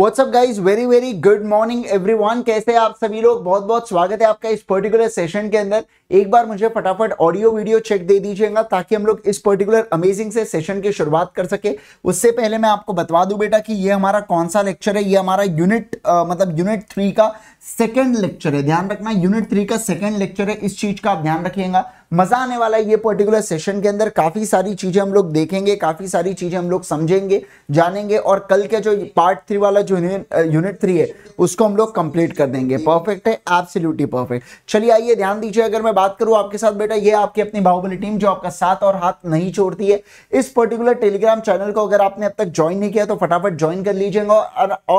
WhatsApp guys very very good morning one कैसे आप सभी लोग बहुत बहुत स्वागत है आपका इस पर्टिकुलर सेशन के अंदर एक बार मुझे फटाफट ऑडियो वीडियो चेक दे दीजिएगा ताकि हम लोग इस पर्टिकुलर अमेजिंग से सेशन की शुरुआत कर सके उससे पहले मैं आपको बता दूं बेटा कि ये हमारा कौन सा लेक्चर है ये हमारा यूनिट मतलब यूनिट थ्री का सेकेंड लेक्चर है ध्यान रखना यूनिट थ्री का सेकेंड लेक्चर है इस चीज का आप ध्यान रखिएगा मज़ा आने वाला है ये पर्टिकुलर सेशन के अंदर काफ़ी सारी चीज़ें हम लोग देखेंगे काफ़ी सारी चीज़ें हम लोग समझेंगे जानेंगे और कल के जो पार्ट थ्री वाला जो यूनिट थ्री है उसको हम लोग कंप्लीट कर देंगे परफेक्ट है एब्सोल्युटली परफेक्ट चलिए आइए ध्यान दीजिए अगर मैं बात करूँ आपके साथ बेटा ये आपकी अपनी बाहुबली टीम जो आपका साथ और हाथ नहीं छोड़ती है इस पर्टिकुलर टेलीग्राम चैनल को अगर आपने अब तक ज्वाइन नहीं किया तो फटाफट ज्वाइन कर लीजिएगा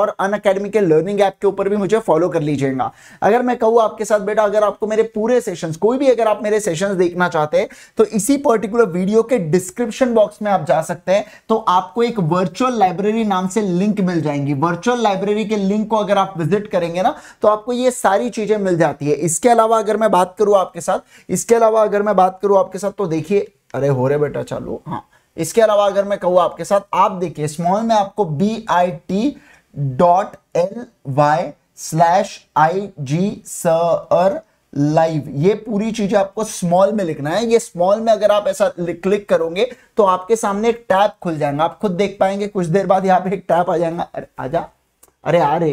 और अन अकेडमी के लर्निंग ऐप के ऊपर भी मुझे फॉलो कर लीजिएगा अगर मैं कहूँ आपके साथ बेटा अगर आपको मेरे पूरे सेशन कोई भी अगर आप मेरे सेशन देखना चाहते हैं तो इसी पर्टिकुलर वीडियो के डिस्क्रिप्शन बॉक्स में आप जा सकते हैं तो आपको एक वर्चुअल लाइब्रेरी नाम से लिंक मिल जाएंगी वर्चुअल लाइब्रेरी के लिंक को अगर आप विजिट करेंगे ना तो आपको ये सारी चीजें मिल जाती है इसके अलावा अगर मैं बात करूं आपके साथ इसके अलावा अगर मैं बात करूं आपके साथ तो देखिए अरे हो रहे बेटा चालू हाँ इसके अलावा अगर मैं कहूँ आपके साथ आप देखिए स्मॉल में आपको B I T dot L Y slash I G sir live ये पूरी चीजें आपको स्मॉल में लिखना है ये स्मॉल में अगर आप ऐसा क्लिक करोगे तो आपके सामने एक टैब खुल जाएगा आप खुद देख पाएंगे कुछ देर बाद यहाँ पे एक टैप आ जाएगा अरे आजा अरे आ रे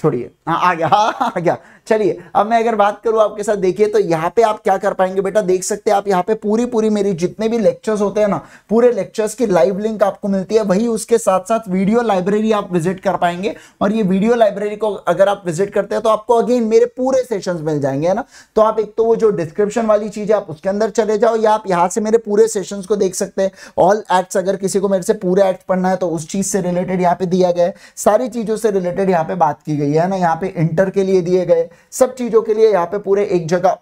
छोड़िए हाँ आ गया हाँ, हाँ आ गया चलिए अब मैं अगर बात करूँ आपके साथ देखिए तो यहाँ पे आप क्या कर पाएंगे बेटा देख सकते हैं आप यहाँ पे पूरी पूरी मेरी जितने भी लेक्चर्स होते हैं ना पूरे लेक्चर्स की लाइव लिंक आपको मिलती है वही उसके साथ साथ वीडियो लाइब्रेरी आप विजिट कर पाएंगे और ये वीडियो लाइब्रेरी को अगर आप विजिट करते हैं तो आपको अगेन मेरे पूरे सेशन मिल जाएंगे है ना तो आप एक तो वो जो डिस्क्रिप्शन वाली चीज है आप उसके अंदर चले जाओ या आप यहाँ से मेरे पूरे सेशन को देख सकते हैं ऑल एक्ट्स अगर किसी को मेरे से पूरे एक्ट पढ़ना है तो उस चीज से रिलेटेड यहाँ पे दिया गया है सारी चीजों से रिलेटेड यहाँ पे बात की गई चाहिए है ना यहाँ पे इंटर के लिए दिए गए सब चीज़ों के लिए यहाँ पे पूरे एक जगह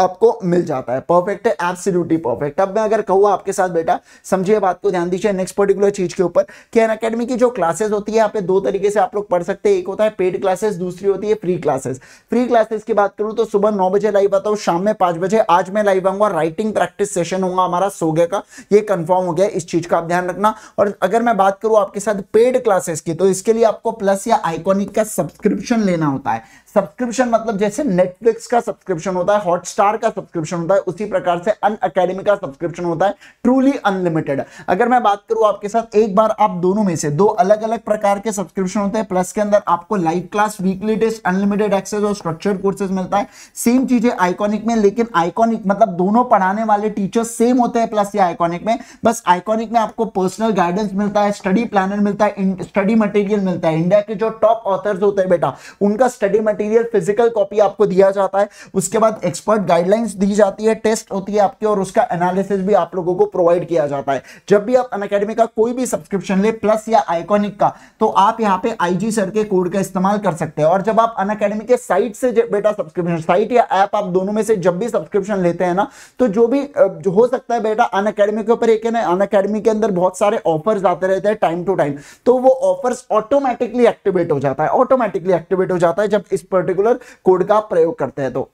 आपको मिल जाता है परफेक्ट है एब्सोल्युटली परफेक्ट अब मैं अगर कहूँ आपके साथ बेटा समझिए बात को ध्यान दीजिए नेक्स्ट पर्टिकुलर चीज के ऊपर कि अन अकेडमी की जो क्लासेस होती है यहाँ पे दो तरीके से आप लोग पढ़ सकते हैं एक होता है पेड क्लासेस दूसरी होती है फ्री क्लासेस फ्री क्लासेस की बात करूँ तो सुबह नौ बजे लाइव आता हूँ शाम में पांच बजे आज मैं लाइव आऊंगा राइटिंग प्रैक्टिस सेशन होगा हमारा सोगे का ये कंफर्म हो गया इस चीज का आप ध्यान रखना और अगर मैं बात करूँ आपके साथ पेड क्लासेस की तो इसके लिए आपको प्लस या आइकॉनिक का सब्सक्रिप्शन लेना होता है सब्सक्रिप्शन मतलब जैसे नेटफ्लिक्स का सब्सक्रिप्शन होता है हॉटस्टार का सब्सक्रिप्शन होता है उसी प्रकार से अन अकेडमी का सब्सक्रिप्शन होता है ट्रूली अनलिमिटेड अगर मैं बात करूं आपके साथ एक बार आप दोनों में से दो अलग अलग प्रकार के सब्सक्रिप्शन होते हैं प्लस के अंदर आपको live class weekly test unlimited access और स्ट्रक्चर कोर्सेज मिलता है सेम चीजें आइकॉनिक में लेकिन आइकॉनिक मतलब दोनों पढ़ाने वाले टीचर्स सेम होते हैं प्लस या आइकॉनिक में बस आइकॉनिक में आपको पर्सनल गाइडेंस मिलता है स्टडी प्लानर मिलता है स्टडी मटेरियल मिलता है इंडिया के जो टॉप ऑथर्स होते हैं बेटा उनका study material material physical copy आपको दिया जाता है उसके बाद एक्सपर्ट गाइडलाइंस दी जाती है टेस्ट होती है आपके और उसका एनालिसिस भी आप लोगों को प्रोवाइड किया जाता है जब भी आप अनकेडमी का कोई भी सब्सक्रिप्शन ले प्लस या आइकॉनिक का तो आप यहाँ पे आई सर के कोड का इस्तेमाल कर सकते हैं और जब आप अनकेडमी के साइट से बेटा सब्सक्रिप्शन साइट या ऐप आप दोनों में से जब भी सब्सक्रिप्शन लेते हैं ना तो जो भी जो हो सकता है बेटा अन के ऊपर एक है ना अन के अंदर बहुत सारे ऑफर्स आते रहते हैं टाइम टू टाइम तो वो ऑफर्स ऑटोमेटिकली एक्टिवेट हो जाता है ऑटोमेटिकली एक्टिवेट हो जाता है जब इस पर्टिकुलर कोड का प्रयोग करते हैं तो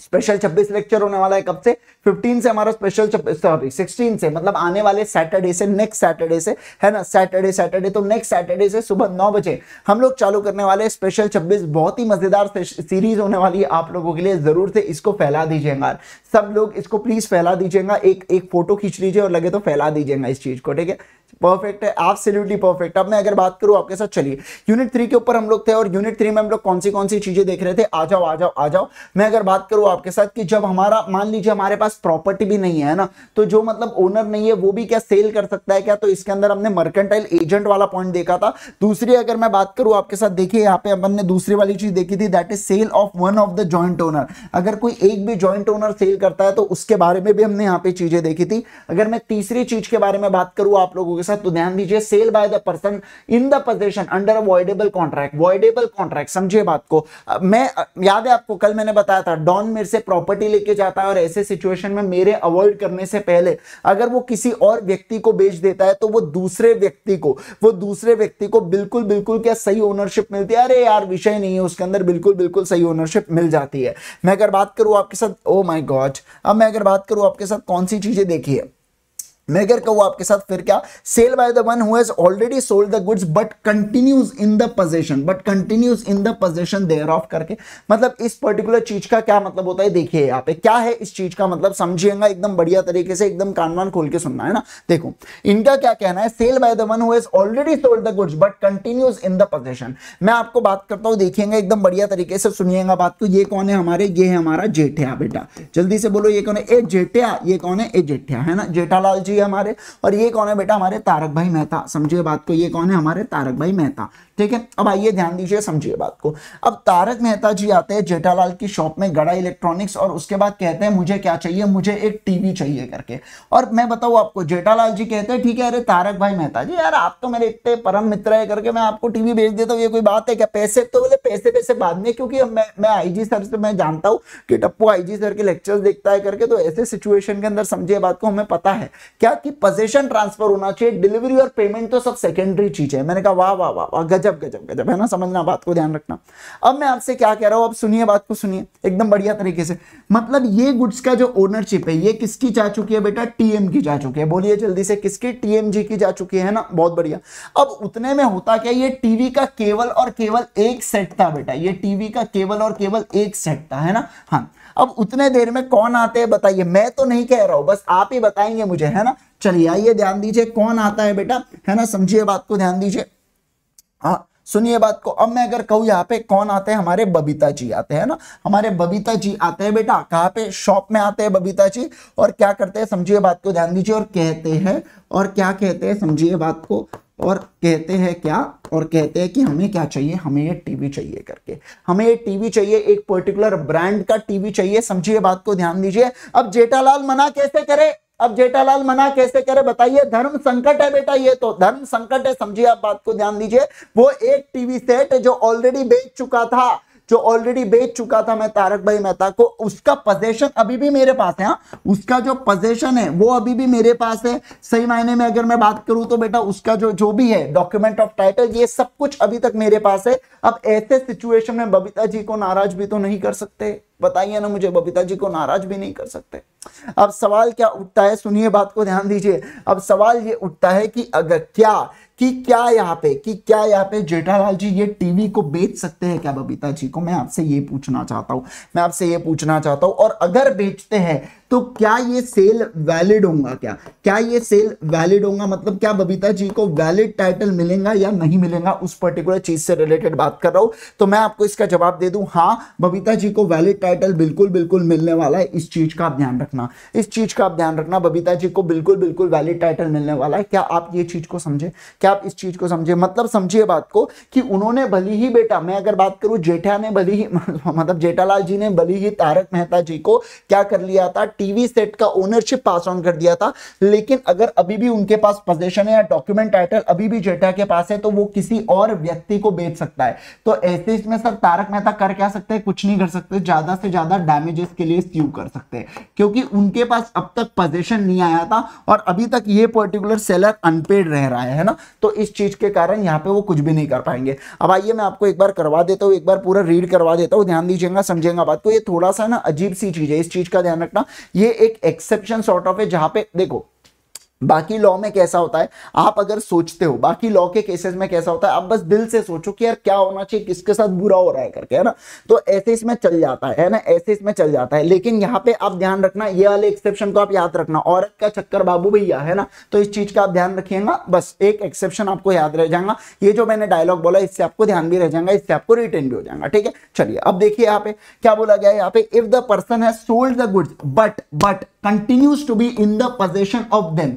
स्पेशल 26 लेक्चर होने वाला है कब से 15 से हमारा स्पेशल सॉरी 16 से मतलब आने वाले सैटरडे से नेक्स्ट सैटरडे से है ना सैटरडे सैटरडे तो नेक्स्ट सैटरडे से सुबह नौ बजे हम लोग चालू करने वाले स्पेशल 26 बहुत ही मजेदार सीरीज होने वाली है आप लोगों के लिए जरूर से इसको फैला दीजिएगा सब लोग इसको प्लीज फैला दीजिएगा एक एक फोटो खींच लीजिए और लगे तो फैला दीजिएगा इस चीज को ठीक है परफेक्ट है एब्सोल्युटली परफेक्ट अब मैं अगर बात करूं आपके साथ चलिए यूनिट थ्री के ऊपर हम लोग थे और यूनिट थ्री में हम लोग कौन सी कौन सी चीजें देख रहे थे आ जाओ आ जाओ आ जाओ मैं अगर बात करूं आपके साथ कि जब हमारा मान लीजिए हमारे पास प्रॉपर्टी भी नहीं है ना तो जो मतलब ओनर नहीं है वो भी क्या सेल कर सकता है क्या तो इसके अंदर हमने मर्केंटाइल एजेंट वाला पॉइंट देखा था दूसरी अगर मैं बात करूं आपके साथ देखिए यहाँ पे अपन ने दूसरी वाली चीज देखी थी that is sale of one of the joint owner अगर कोई एक भी ज्वाइंट ओनर सेल करता है तो उसके बारे में भी हमने यहाँ पे चीजें देखी थी अगर मैं तीसरी चीज के बारे में बात करूँ आप लोगों के साथ तो ध्यान दीजिए sale by the person in the position under avoidable contract voidable contract समझिए बात को मैं याद है आपको कल मैंने बताया था डॉन मेरे से प्रॉपर्टी लेके जाता है और ऐसे सिचुएशन में मेरे अवॉइड करने से पहले अगर वो किसी और व्यक्ति को बेच देता है तो वो दूसरे व्यक्ति को वो दूसरे व्यक्ति को बिल्कुल बिल्कुल क्या सही ओनरशिप मिलती है अरे यार विषय नहीं है उसके अंदर बिल्कुल बिल्कुल सही ओनरशिप मिल जाती है मैं अगर बात करूं आपके साथ ओ माई गॉड अब मैं अगर बात करूं आपके साथ कौन सी चीजें देखी है मेगर का वो आपके साथ फिर क्या sale by the one who has already sold the goods but continues in the possession but continues in the possession thereof करके मतलब इस पर्टिकुलर चीज का क्या मतलब होता है देखिए यहाँ पे क्या है इस चीज का मतलब समझिएगा एकदम बढ़िया तरीके से एकदम कानवान खोल के सुनना है ना देखो इनका क्या कहना है sale by the one who has already sold the goods but continues in the possession मैं आपको बात करता हूँ देखिएगा एकदम बढ़िया तरीके से सुनिएगा बात को ये कौन है हमारे ये है हमारा जेठिया बेटा जल्दी से बोलो ये कौन है ए जेठिया ये कौन है ए जेठिया है ना जेठालाल जी जी हमारे और ये कौन है बेटा हमारे तारक भाई मेहता समझिए बात को ये कौन है हमारे तारक भाई मेहता ठीक है अब आइए ध्यान दीजिए समझिए बात को अब तारक मेहता जी आते हैं जेठालाल की शॉप में गड़ा इलेक्ट्रॉनिक्स और उसके बाद कहते हैं मुझे क्या चाहिए मुझे एक टीवी चाहिए करके और मैं बताऊँ आपको जेठालाल जी कहते हैं ठीक है अरे तारक भाई मेहता जी यार आप तो मेरे इतने परम मित्र है करके मैं आपको टीवी भेज देता हूँ ये कोई बात है क्या पैसे तो बोले पैसे पैसे बाद में क्योंकि मैं आई जी सर से मैं जानता हूँ कि टप्पू आई जी सर के लेक्चर देखता है करके तो ऐसे सिचुएशन के अंदर समझिए बात को हमें पता है क्या कि पोजेशन ट्रांसफर होना चाहिए डिलीवरी और पेमेंट तो सब सेकेंडरी चीज है मैंने कहा वाह वाह वाह वाह गजब गजब गजब है ना समझना बात को ध्यान रखना अब मैं आपसे क्या कह रहा हूं अब सुनिए बात को सुनिए एकदम बढ़िया तरीके से मतलब ये गुड्स का जो ओनरशिप है ये किसकी जा चुकी है बेटा टीएम की जा चुकी है बोलिए जल्दी से किसकी टीएमजी की जा चुकी है ना बहुत बढ़िया अब उतने में होता क्या ये टीवी का केवल और केवल एक सेट था बेटा ये टीवी का केवल और केवल एक सेट था है ना हाँ अब उतने देर में कौन आते हैं बताइए मैं तो नहीं कह रहा हूं बस आप ही बताएंगे मुझे है ना चलिए आइए ध्यान दीजिए कौन आता है बेटा है ना समझिए बात को ध्यान दीजिए हाँ सुनिए बात को अब मैं अगर कहूँ यहाँ पे कौन आते हैं हमारे बबीता जी आते हैं ना हमारे बबीता जी आते हैं बेटा कहाँ पे शॉप में आते हैं बबीता जी और क्या करते हैं समझिए बात को ध्यान दीजिए और कहते हैं और क्या कहते हैं समझिए बात को और कहते हैं क्या और कहते हैं कि हमें क्या चाहिए हमें ये टीवी चाहिए करके हमें ये टीवी चाहिए एक पर्टिकुलर ब्रांड का टीवी चाहिए समझिए बात को ध्यान दीजिए अब जेठालाल मना कैसे करे अब जेठालाल मना कैसे करे बताइए धर्म संकट है बेटा ये तो धर्म संकट है समझिए आप बात को ध्यान दीजिए वो एक टीवी सेट जो ऑलरेडी बेच चुका था जो ऑलरेडी बेच चुका था मैं तारक भाई मेहता को उसका पोजेशन अभी भी मेरे पास है हा? उसका जो पोजेशन है वो अभी भी मेरे पास है सही मायने में अगर मैं बात करूं तो बेटा उसका जो जो भी है डॉक्यूमेंट ऑफ टाइटल ये सब कुछ अभी तक मेरे पास है अब ऐसे सिचुएशन में बबीता जी को नाराज भी तो नहीं कर सकते बताइए ना मुझे बबीता जी को नाराज भी नहीं कर सकते अब सवाल क्या उठता है सुनिए बात को ध्यान दीजिए अब सवाल ये उठता है कि अगर क्या कि क्या यहाँ पे कि क्या यहाँ पे जेठालाल जी ये टीवी को बेच सकते हैं क्या बबीता जी को मैं आपसे ये पूछना चाहता हूँ मैं आपसे ये पूछना चाहता हूँ और अगर बेचते हैं तो क्या ये सेल वैलिड होगा क्या क्या ये सेल वैलिड होगा मतलब क्या बबीता जी को वैलिड टाइटल मिलेगा या नहीं मिलेगा उस पर्टिकुलर चीज से रिलेटेड बात कर रहा हूं तो मैं आपको इसका जवाब दे दूं हां बबीता जी को वैलिड टाइटल बिल्कुल बिल्कुल मिलने वाला है इस चीज का आप ध्यान रखना इस चीज का आप ध्यान रखना बबीता जी को बिल्कुल बिल्कुल वैलिड टाइटल मिलने वाला है क्या आप ये चीज को समझे क्या आप इस चीज को समझे मतलब समझिए बात को कि उन्होंने भली ही बेटा मैं अगर बात करूं जेठा ने भली ही मतलब जेठालाल जी ने भली ही तारक मेहता जी को क्या कर लिया था टीवी सेट का ओनरशिप पास ऑन कर दिया था लेकिन अगर अभी भी उनके पास पोजेशन है या डॉक्यूमेंट टाइटल अभी भी जेटा के पास है तो वो किसी और व्यक्ति को बेच सकता है तो ऐसे इसमें सर तारक मेहता कर क्या सकते हैं कुछ नहीं कर सकते ज्यादा से ज्यादा डैमेजेस के लिए स्यू कर सकते हैं क्योंकि उनके पास अब तक पोजेशन नहीं आया था और अभी तक ये पर्टिकुलर सेलर अनपेड रह रहा है ना तो इस चीज के कारण यहाँ पे वो कुछ भी नहीं कर पाएंगे अब आइए मैं आपको एक बार करवा देता हूँ एक बार पूरा रीड करवा देता हूँ ध्यान दीजिएगा समझेगा बात को ये थोड़ा सा ना अजीब सी चीज है इस चीज का ध्यान रखना ये एक एक्सेप्शन सॉर्ट ऑफ है जहां पे देखो बाकी लॉ में कैसा होता है आप अगर सोचते हो बाकी लॉ के केसेस में कैसा होता है आप बस दिल से सोचो कि यार क्या होना चाहिए किसके साथ बुरा हो रहा है करके है ना तो ऐसे इसमें चल जाता है ना ऐसे इसमें चल जाता है लेकिन यहाँ पे आप ध्यान रखना ये वाले एक्सेप्शन को आप याद रखना औरत का चक्कर बाबू भैया है ना तो इस चीज का आप ध्यान रखिएगा बस एक एक्सेप्शन आपको याद रह जाएगा ये जो मैंने डायलॉग बोला इससे आपको ध्यान भी रह जाएगा इससे आपको रिटर्न भी हो जाएगा ठीक है चलिए अब देखिए यहाँ पे क्या बोला गया यहाँ पे if the person has sold the goods but but continues to be in the possession of them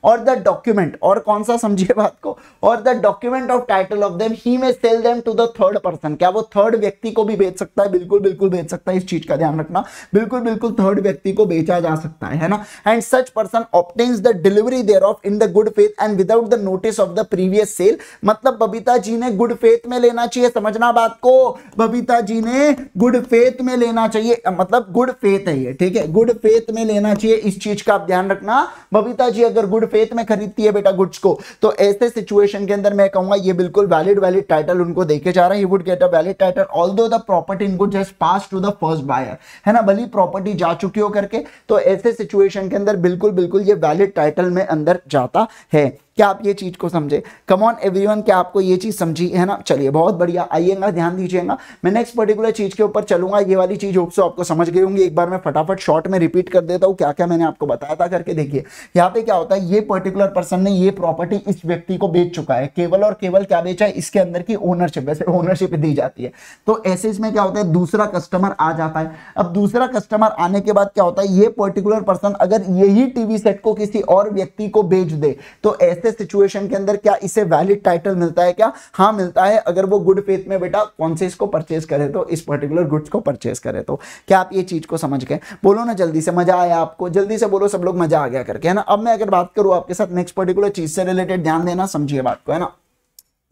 or the document और कौन सा समझिए बात को और the document of title of them he may sell them to the third person क्या वो third व्यक्ति को भी बेच सकता है बिल्कुल बिल्कुल बेच सकता है इस चीज का ध्यान रखना बिल्कुल बिल्कुल थर्ड व्यक्ति को बेचा जा सकता है ना and such person obtains the delivery thereof in the good faith and without the notice of the previous sale मतलब बबीता जी ने गुड फेथ में लेना चाहिए समझना बात को बबीता जी ने गुड फेथ में लेना चाहिए मतलब गुड फेथ है ये ठीक है गुड फेथ में लेना चाहिए इस चीज का आप ध्यान रखना बबीता जी अगर गुड फेथ में खरीदती है बेटा गुड्स को तो ऐसे सिचुएशन के अंदर मैं कहूंगा ये बिल्कुल वैलिड वैलिड टाइटल उनको देखे जा रहा है would get a valid title all the property इनको just pass to the first buyer है ना भली प्रॉपर्टी जा चुकी हो करके तो ऐसे सिचुएशन के अंदर बिल्कुल बिल्कुल ये वैलिड टाइटल में अंदर जाता है क्या आप ये चीज़ को समझे ऑन एवरी वन क्या आपको ये चीज़ समझी है ना चलिए बहुत बढ़िया आइएगा ध्यान दीजिएगा मैं नेक्स्ट पर्टिकुलर चीज़ के ऊपर चलूंगा ये वाली चीज़ होप सो आपको समझ गई होंगी एक बार मैं फटाफट शॉर्ट में रिपीट कर देता हूँ क्या क्या मैंने आपको बताया था करके देखिए यहाँ पे क्या होता है ये पर्टिकुलर पर्सन ने ये प्रॉपर्टी इस व्यक्ति को बेच चुका है केवल और केवल क्या बेचा है इसके अंदर की ओनरशिप वैसे ओनरशिप दी जाती है तो ऐसे इसमें क्या होता है दूसरा कस्टमर आ जाता है अब दूसरा कस्टमर आने के बाद क्या होता है ये पर्टिकुलर पर्सन अगर यही टीवी सेट को किसी और व्यक्ति को बेच दे तो ऐसे ऐसे सिचुएशन के अंदर क्या इसे वैलिड टाइटल मिलता है क्या हाँ मिलता है अगर वो गुड फेथ में बेटा कौन से इसको परचेज करे तो इस पर्टिकुलर गुड्स को परचेज करे तो क्या आप ये चीज को समझ गए बोलो ना जल्दी से मजा आया आपको जल्दी से बोलो सब लोग मजा आ गया करके है ना अब मैं अगर बात करूँ आपके साथ नेक्स्ट पर्टिकुलर चीज से रिलेटेड ध्यान देना समझिए बात को है ना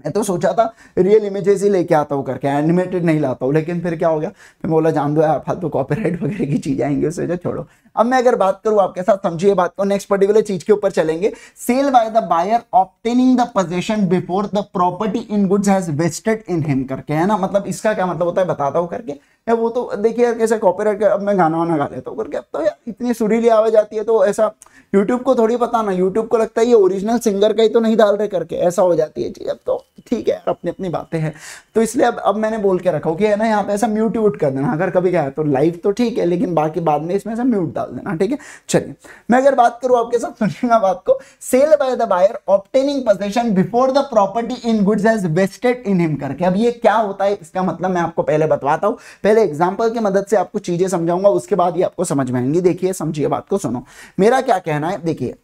मैं तो सोचा था रियल इमेजेस ही लेके आता हूँ करके एनिमेटेड नहीं लाता हूँ लेकिन फिर क्या हो गया मैं बोला जान दो यार फालतू तो कॉपीराइट वगैरह की चीज़ आएंगे उससे जो छोड़ो अब मैं अगर बात करूँ आपके साथ समझिए बात को नेक्स्ट पर्टिकुलर चीज़ के ऊपर चलेंगे sale by the buyer obtaining the possession before the property in goods has vested in him करके है ना मतलब इसका क्या मतलब होता है बताता हूँ करके या वो तो देखिए यार कैसे कॉपीराइट का अब मैं गाना वाना गा लेता हूँ करके अब तो यार इतनी सुरीली आवाज आती है तो ऐसा यूट्यूब को थोड़ी पता ना यूट्यूब को लगता है ये ओरिजिनल सिंगर का ही तो नहीं डाल रहे करके ऐसा हो जाती है चीज़ अब तो ठीक है यार अपनी अपनी बातें हैं तो इसलिए अब अब मैंने बोल के रखा हो कि है ना यहाँ पे ऐसा म्यूट व्यूट कर देना अगर कभी गया तो लाइव तो ठीक है लेकिन बाकी बाद में इसमें ऐसा म्यूट डाल देना ठीक है चलिए मैं अगर बात करूँ आपके साथ तो सुनिएगा बात को sale by the buyer obtaining possession before the property in goods has vested in him करके अब ये क्या होता है इसका मतलब मैं आपको पहले बतवाता हूँ पहले पहले एग्जाम्पल की मदद से आपको चीजें समझाऊंगा उसके बाद ये आपको समझ में आएंगी देखिए समझिए बात को सुनो मेरा क्या कहना है देखिए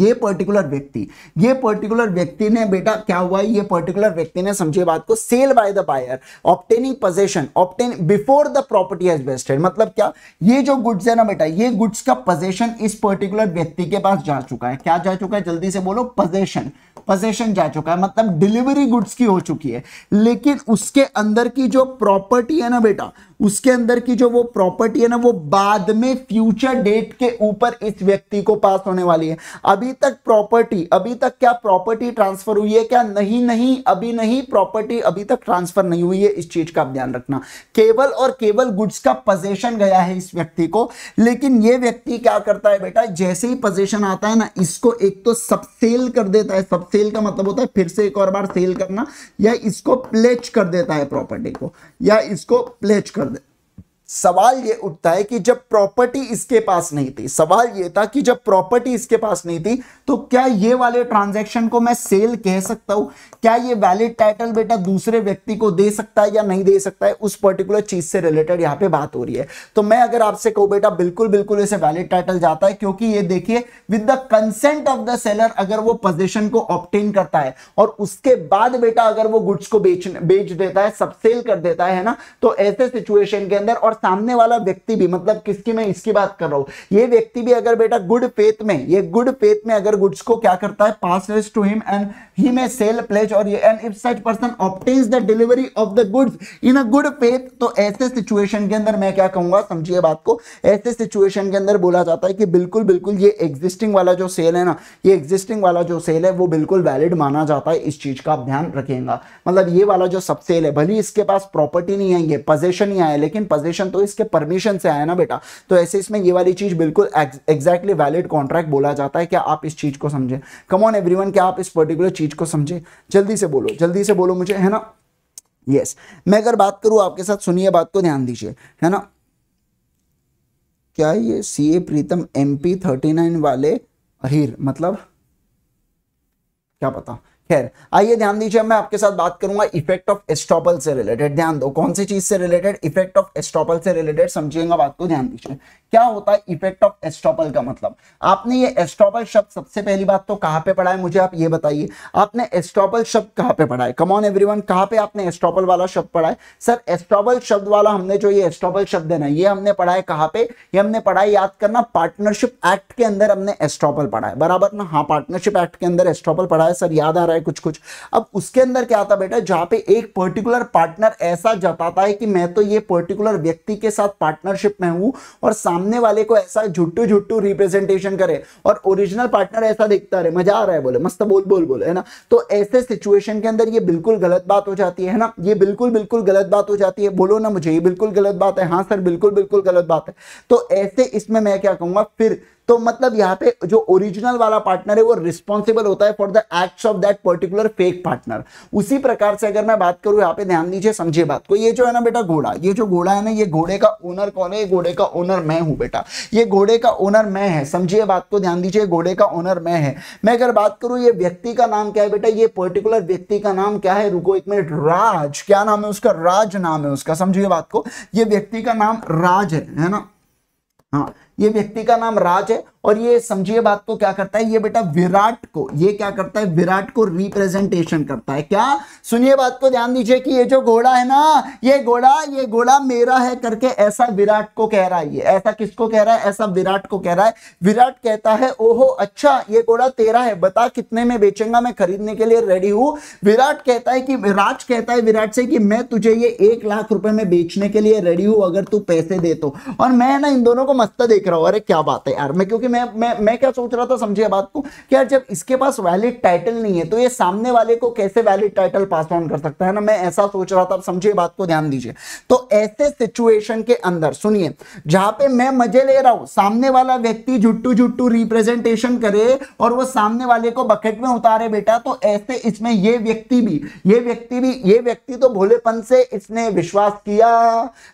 ये पर्टिकुलर व्यक्ति ये पर्टिकुलर व्यक्ति ने बेटा क्या हुआ ये पर्टिकुलर व्यक्ति ने समझे बात को sale by the buyer obtaining possession obtain before the property has vested मतलब क्या ये जो गुड्स है ना बेटा ये गुड्स का पोजेशन इस पर्टिकुलर व्यक्ति के पास जा चुका है क्या जा चुका है जल्दी से बोलो पोजेशन पोजेशन जा चुका है मतलब डिलीवरी गुड्स की हो चुकी है लेकिन उसके अंदर की जो प्रॉपर्टी है ना बेटा उसके अंदर की जो वो प्रॉपर्टी है ना वो बाद में फ्यूचर डेट के ऊपर इस व्यक्ति को पास होने वाली है अभी तक प्रॉपर्टी अभी तक क्या प्रॉपर्टी ट्रांसफर हुई है क्या नहीं नहीं अभी नहीं प्रॉपर्टी अभी तक ट्रांसफर नहीं हुई है इस चीज का ध्यान रखना केवल और केवल गुड्स का पोजेशन गया है इस व्यक्ति को लेकिन ये व्यक्ति क्या करता है बेटा जैसे ही पोजेशन आता है ना इसको एक तो सबसेल कर देता है सबसेल का मतलब होता है फिर से एक और बार सेल करना या इसको प्लेच कर देता है प्रॉपर्टी को या इसको प्लेच कर सवाल ये उठता है कि जब प्रॉपर्टी इसके पास नहीं थी सवाल ये था कि जब प्रॉपर्टी इसके पास नहीं थी तो क्या ये वाले ट्रांजैक्शन को मैं सेल कह सकता हूं क्या ये वैलिड टाइटल बेटा दूसरे व्यक्ति को दे सकता है या नहीं दे सकता है उस पर्टिकुलर चीज से रिलेटेड यहां पे बात हो रही है तो मैं अगर आपसे कहूं बेटा बिल्कुल बिल्कुल इसे वैलिड टाइटल जाता है क्योंकि ये देखिए with the consent of the seller अगर वो पोजिशन को ऑप्टेन करता है और उसके बाद बेटा अगर वो गुड्स को बेच बेच देता है सबसेल कर देता है ना तो ऐसे सिचुएशन के अंदर और सामने वाला व्यक्ति भी मतलब किसकी मैं इसकी बात कर रहा हूं ये व्यक्ति भी अगर बेटा गुड फेथ में ये गुड फेथ में अगर गुड्स को क्या करता है pass to him and he may sell pledge or and if such person obtains the delivery of the goods in a good faith तो ऐसे सिचुएशन के अंदर मैं क्या कहूंगा समझिए बात को ऐसे सिचुएशन के अंदर बोला जाता है कि बिल्कुल बिल्कुल ये एग्जिस्टिंग वाला जो सेल है ना ये एग्जिस्टिंग वाला जो सेल है वो बिल्कुल वैलिड माना जाता है इस चीज का ध्यान रखेगा मतलब ये वाला जो सब सेल है भले इसके पास प्रॉपर्टी नहीं है ये पजेशन ही आया लेकिन पजेशन परमिशन तो इसके परमिशन से आया ना बेटा तो ऐसे इसमें ये वाली चीज बिल्कुल एग्जैक्टली वैलिड कॉन्ट्रैक्ट बोला जाता है क्या आप इस चीज को समझे कमॉन एवरीवन क्या आप इस पर्टिकुलर चीज को समझे जल्दी से बोलो जल्दी से बोलो मुझे है ना यस yes. मैं अगर बात करूं आपके साथ सुनिए बात को ध्यान दीजिए है ना क्या ये C A Pritam M P thirty nine वाले अहिर मतलब क्या पता खैर आइए ध्यान दीजिए मैं आपके साथ बात करूंगा इफेक्ट ऑफ एस्टॉपल से रिलेटेड ध्यान दो कौन सी चीज से रिलेटेड इफेक्ट ऑफ एस्टॉपल से रिलेटेड समझिएगा बात को ध्यान दीजिए क्या होता है इफेक्ट ऑफ एस्टॉपल का मतलब आपने ये एस्टॉपल शब्द सबसे पहली बात तो कहां पे पढ़ा है मुझे आप ये बताइए आपने एस्टॉपल शब्द कहां पे पढ़ा है कमॉन एवरीवन कहाँ पे आपने एस्टॉपल वाला शब्द पढ़ा है सर एस्टॉपल शब्द वाला हमने जो ये एस्टॉपल शब्द है ना ये हमने पढ़ा है कहां पे ये हमने पढ़ा है याद करना पार्टनरशिप एक्ट के अंदर हमने एस्टॉपल पढ़ा है बराबर ना हाँ पार्टनरशिप एक्ट के अंदर एस्टॉपल पढ़ा है सर याद आ रहा है है कुछ कुछ अब उसके अंदर क्या आता बेटा जहां पे एक पर्टिकुलर पार्टनर ऐसा जताता है कि मैं तो ये पर्टिकुलर व्यक्ति के साथ पार्टनरशिप में हूं और सामने वाले को ऐसा झुट्टू झुट्टू रिप्रेजेंटेशन करे और ओरिजिनल पार्टनर ऐसा दिखता रहे मजा आ रहा है बोले मस्त बोल बोल बोले है ना तो ऐसे सिचुएशन के अंदर ये बिल्कुल गलत बात हो जाती है ना ये बिल्कुल बिल्कुल गलत बात हो जाती है बोलो ना मुझे ये बिल्कुल गलत बात है हाँ सर बिल्कुल बिल्कुल गलत बात है तो ऐसे इसमें मैं क्या कहूंगा फिर तो मतलब यहाँ पे जो ओरिजिनल वाला पार्टनर है वो रिस्पॉन्सिबल होता है for the act of that particular fake partner उसी प्रकार से अगर मैं बात करूं यहाँ पे ध्यान दीजिए समझिए बात को ये जो है ना बेटा घोड़ा ये जो घोड़ा है ना ये घोड़े का ओनर कौन है घोड़े का ओनर मैं हूं बेटा ये घोड़े का ओनर मैं है समझिए बात को ध्यान दीजिए घोड़े का ओनर मैं है मैं अगर बात करूँ ये व्यक्ति का नाम क्या है बेटा ये पर्टिकुलर व्यक्ति का नाम क्या है रुको एक मिनट राज क्या नाम है उसका राज नाम है उसका समझिए बात को ये व्यक्ति का नाम राज है है ना हाँ ये व्यक्ति का नाम राज है और ये समझिए बात को क्या करता है ये बेटा विराट को ये क्या करता है विराट को रिप्रेजेंटेशन करता है क्या सुनिए बात को ध्यान दीजिए कि ये जो घोड़ा है ना ये घोड़ा ये घोड़ा मेरा है करके ऐसा विराट को कह रहा है ये ऐसा किसको कह रहा है ऐसा विराट को कह रहा है विराट कहता है ओहो अच्छा ये घोड़ा तेरा है बता कितने में बेचेंगा मैं खरीदने के लिए रेडी हूं विराट कहता है कि राज कहता है विराट से कि मैं तुझे ये एक लाख रुपए में बेचने के लिए रेडी हूं अगर तू पैसे दे तो और मैं ना इन दोनों को मस्त देख रहा हूं अरे क्या बात है यार मैं क्योंकि मैं मैं मैं क्या सोच रहा था समझिए बात को कि यार जब इसके पास वैलिड टाइटल नहीं है तो ये सामने वाले को कैसे वैलिड टाइटल पास ऑन कर सकता है ना मैं ऐसा सोच रहा था समझिए बात को ध्यान दीजिए तो ऐसे सिचुएशन के अंदर सुनिए जहां पे मैं मजे ले रहा हूं सामने वाला व्यक्ति झुट्टू झुट्टू रिप्रेजेंटेशन करे और वो सामने वाले को बकेट में उतारे बेटा तो ऐसे इसमें ये व्यक्ति भी ये व्यक्ति भी ये व्यक्ति तो भोलेपन से इसने विश्वास किया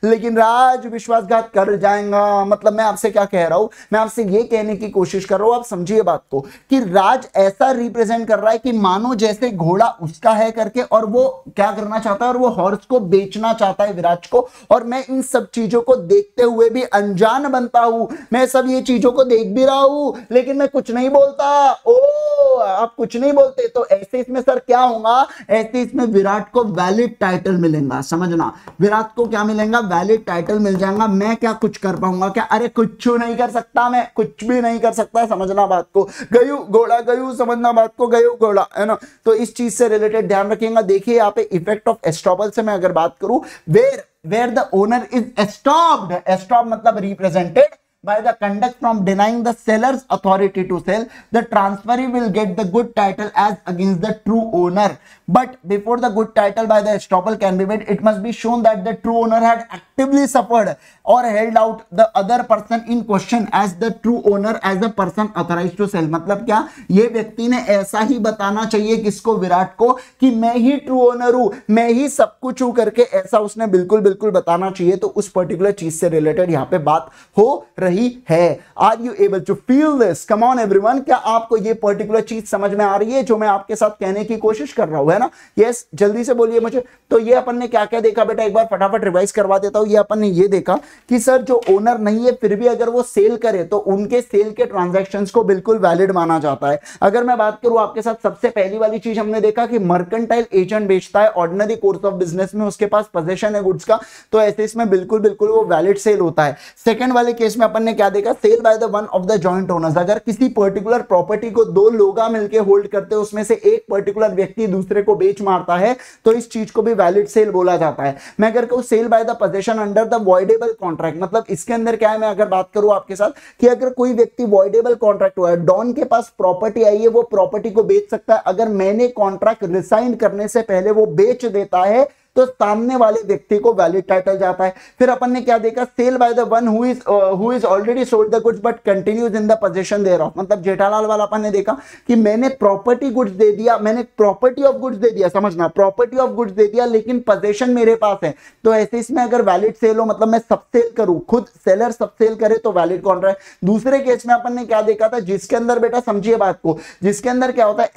लेकिन राज विश्वासघात कर जाएगा मतलब मैं आपसे क्या कह रहा हूं मैं आपसे ये कहने समझने की कोशिश कर रहा हूं आप समझिए बात को कि राज ऐसा रिप्रेजेंट कर रहा है कि मानो जैसे घोड़ा उसका है करके और वो क्या करना चाहता है और वो हॉर्स को बेचना चाहता है विराज को और मैं इन सब चीजों को देखते हुए भी अनजान बनता हूं मैं सब ये चीजों को देख भी रहा हूं लेकिन मैं कुछ नहीं बोलता ओ आप कुछ नहीं बोलते तो ऐसे इसमें सर क्या होगा ऐसे इसमें विराट को वैलिड टाइटल मिलेगा समझना विराट को क्या मिलेगा वैलिड टाइटल मिल जाएगा मैं क्या कुछ कर पाऊंगा क्या अरे कुछ नहीं कर सकता मैं कुछ भी भी नहीं कर सकता समझना बात को गयु घोड़ा गयु समझना बात को गयु घोड़ा है ना तो इस चीज से रिलेटेड ध्यान रखिएगा देखिए यहाँ पे इफेक्ट ऑफ एस्ट्रॉबल से मैं अगर बात करूं where where the owner is estopped estop मतलब represented by the conduct from denying the seller's authority to sell, the transferee will get the good title as against the true owner. But before the good title by the estoppel can be made, it must be shown that the true owner had actively suffered or held out the other person in question as the true owner as the person authorized to sell. मतलब क्या ये व्यक्ति ने ऐसा ही बताना चाहिए किसको विराट को कि मैं ही ट्रू ओनर हूं मैं ही सब कुछ हूं करके ऐसा उसने बिल्कुल बिल्कुल बताना चाहिए तो उस पर्टिकुलर चीज से रिलेटेड यहां पे बात हो रही है are you able to feel this come on everyone क्या आपको ये पर्टिकुलर चीज समझ में आ रही है जो मैं आपके साथ कहने की कोशिश कर रहा हूं है ना यस जल्दी से बोलिए मुझे तो ये अपन ने क्या क्या देखा बेटा एक बार फटाफट रिवाइज करवा देता हूँ ये अपन ने ये देखा कि सर जो ओनर नहीं है फिर भी अगर वो सेल करे तो उनके सेल के ट्रांजेक्शन को बिल्कुल वैलिड माना जाता है अगर मैं बात करूँ आपके साथ सबसे पहली वाली चीज हमने देखा कि मर्केंटाइल एजेंट बेचता है ऑर्डनरी कोर्स ऑफ बिजनेस में उसके पास पोजेशन है गुड्स का तो ऐसे इसमें बिल्कुल बिल्कुल वो वैलिड सेल होता है सेकेंड वाले केस में अपन ने क्या देखा sale by the one of the joint owners अगर किसी पर्टिकुलर प्रॉपर्टी को दो लोग मिलकर होल्ड करते हैं उसमें से एक पर्टिकुलर व्यक्ति दूसरे को बेच मारता है तो इस चीज को भी वैलिड सेल बोला जाता है मैं अगर कहूँ sale by the possession under the voidable contract मतलब इसके अंदर क्या है मैं अगर बात करूँ आपके साथ कि अगर कोई व्यक्ति वॉइडेबल कॉन्ट्रैक्ट हुआ है डॉन के पास प्रॉपर्टी आई है वो प्रॉपर्टी को बेच सकता है अगर मैंने कॉन्ट्रैक्ट रिसाइन करने से पहले वो बेच देता है तो सामने वाले व्यक्ति को वैलिड टाइटल जाता है फिर अपन ने क्या देखा sale by the one who is who is already sold the goods but continues in the position thereof मतलब जेठालाल वाला अपन ने देखा कि मैंने प्रॉपर्टी गुड्स दे दिया मैंने प्रॉपर्टी ऑफ गुड्स दे दिया समझना प्रॉपर्टी ऑफ गुड्स दे दिया लेकिन पोजेशन मेरे पास है तो ऐसे इसमें अगर वैलिड सेल हो मतलब मैं सब सेल करूं खुद सेलर सब सेल करे तो वैलिड कौन रहा है दूसरे केस में अपन ने क्या देखा था जिसके अंदर बेटा समझिए बात को जिसके अंदर क्या होता है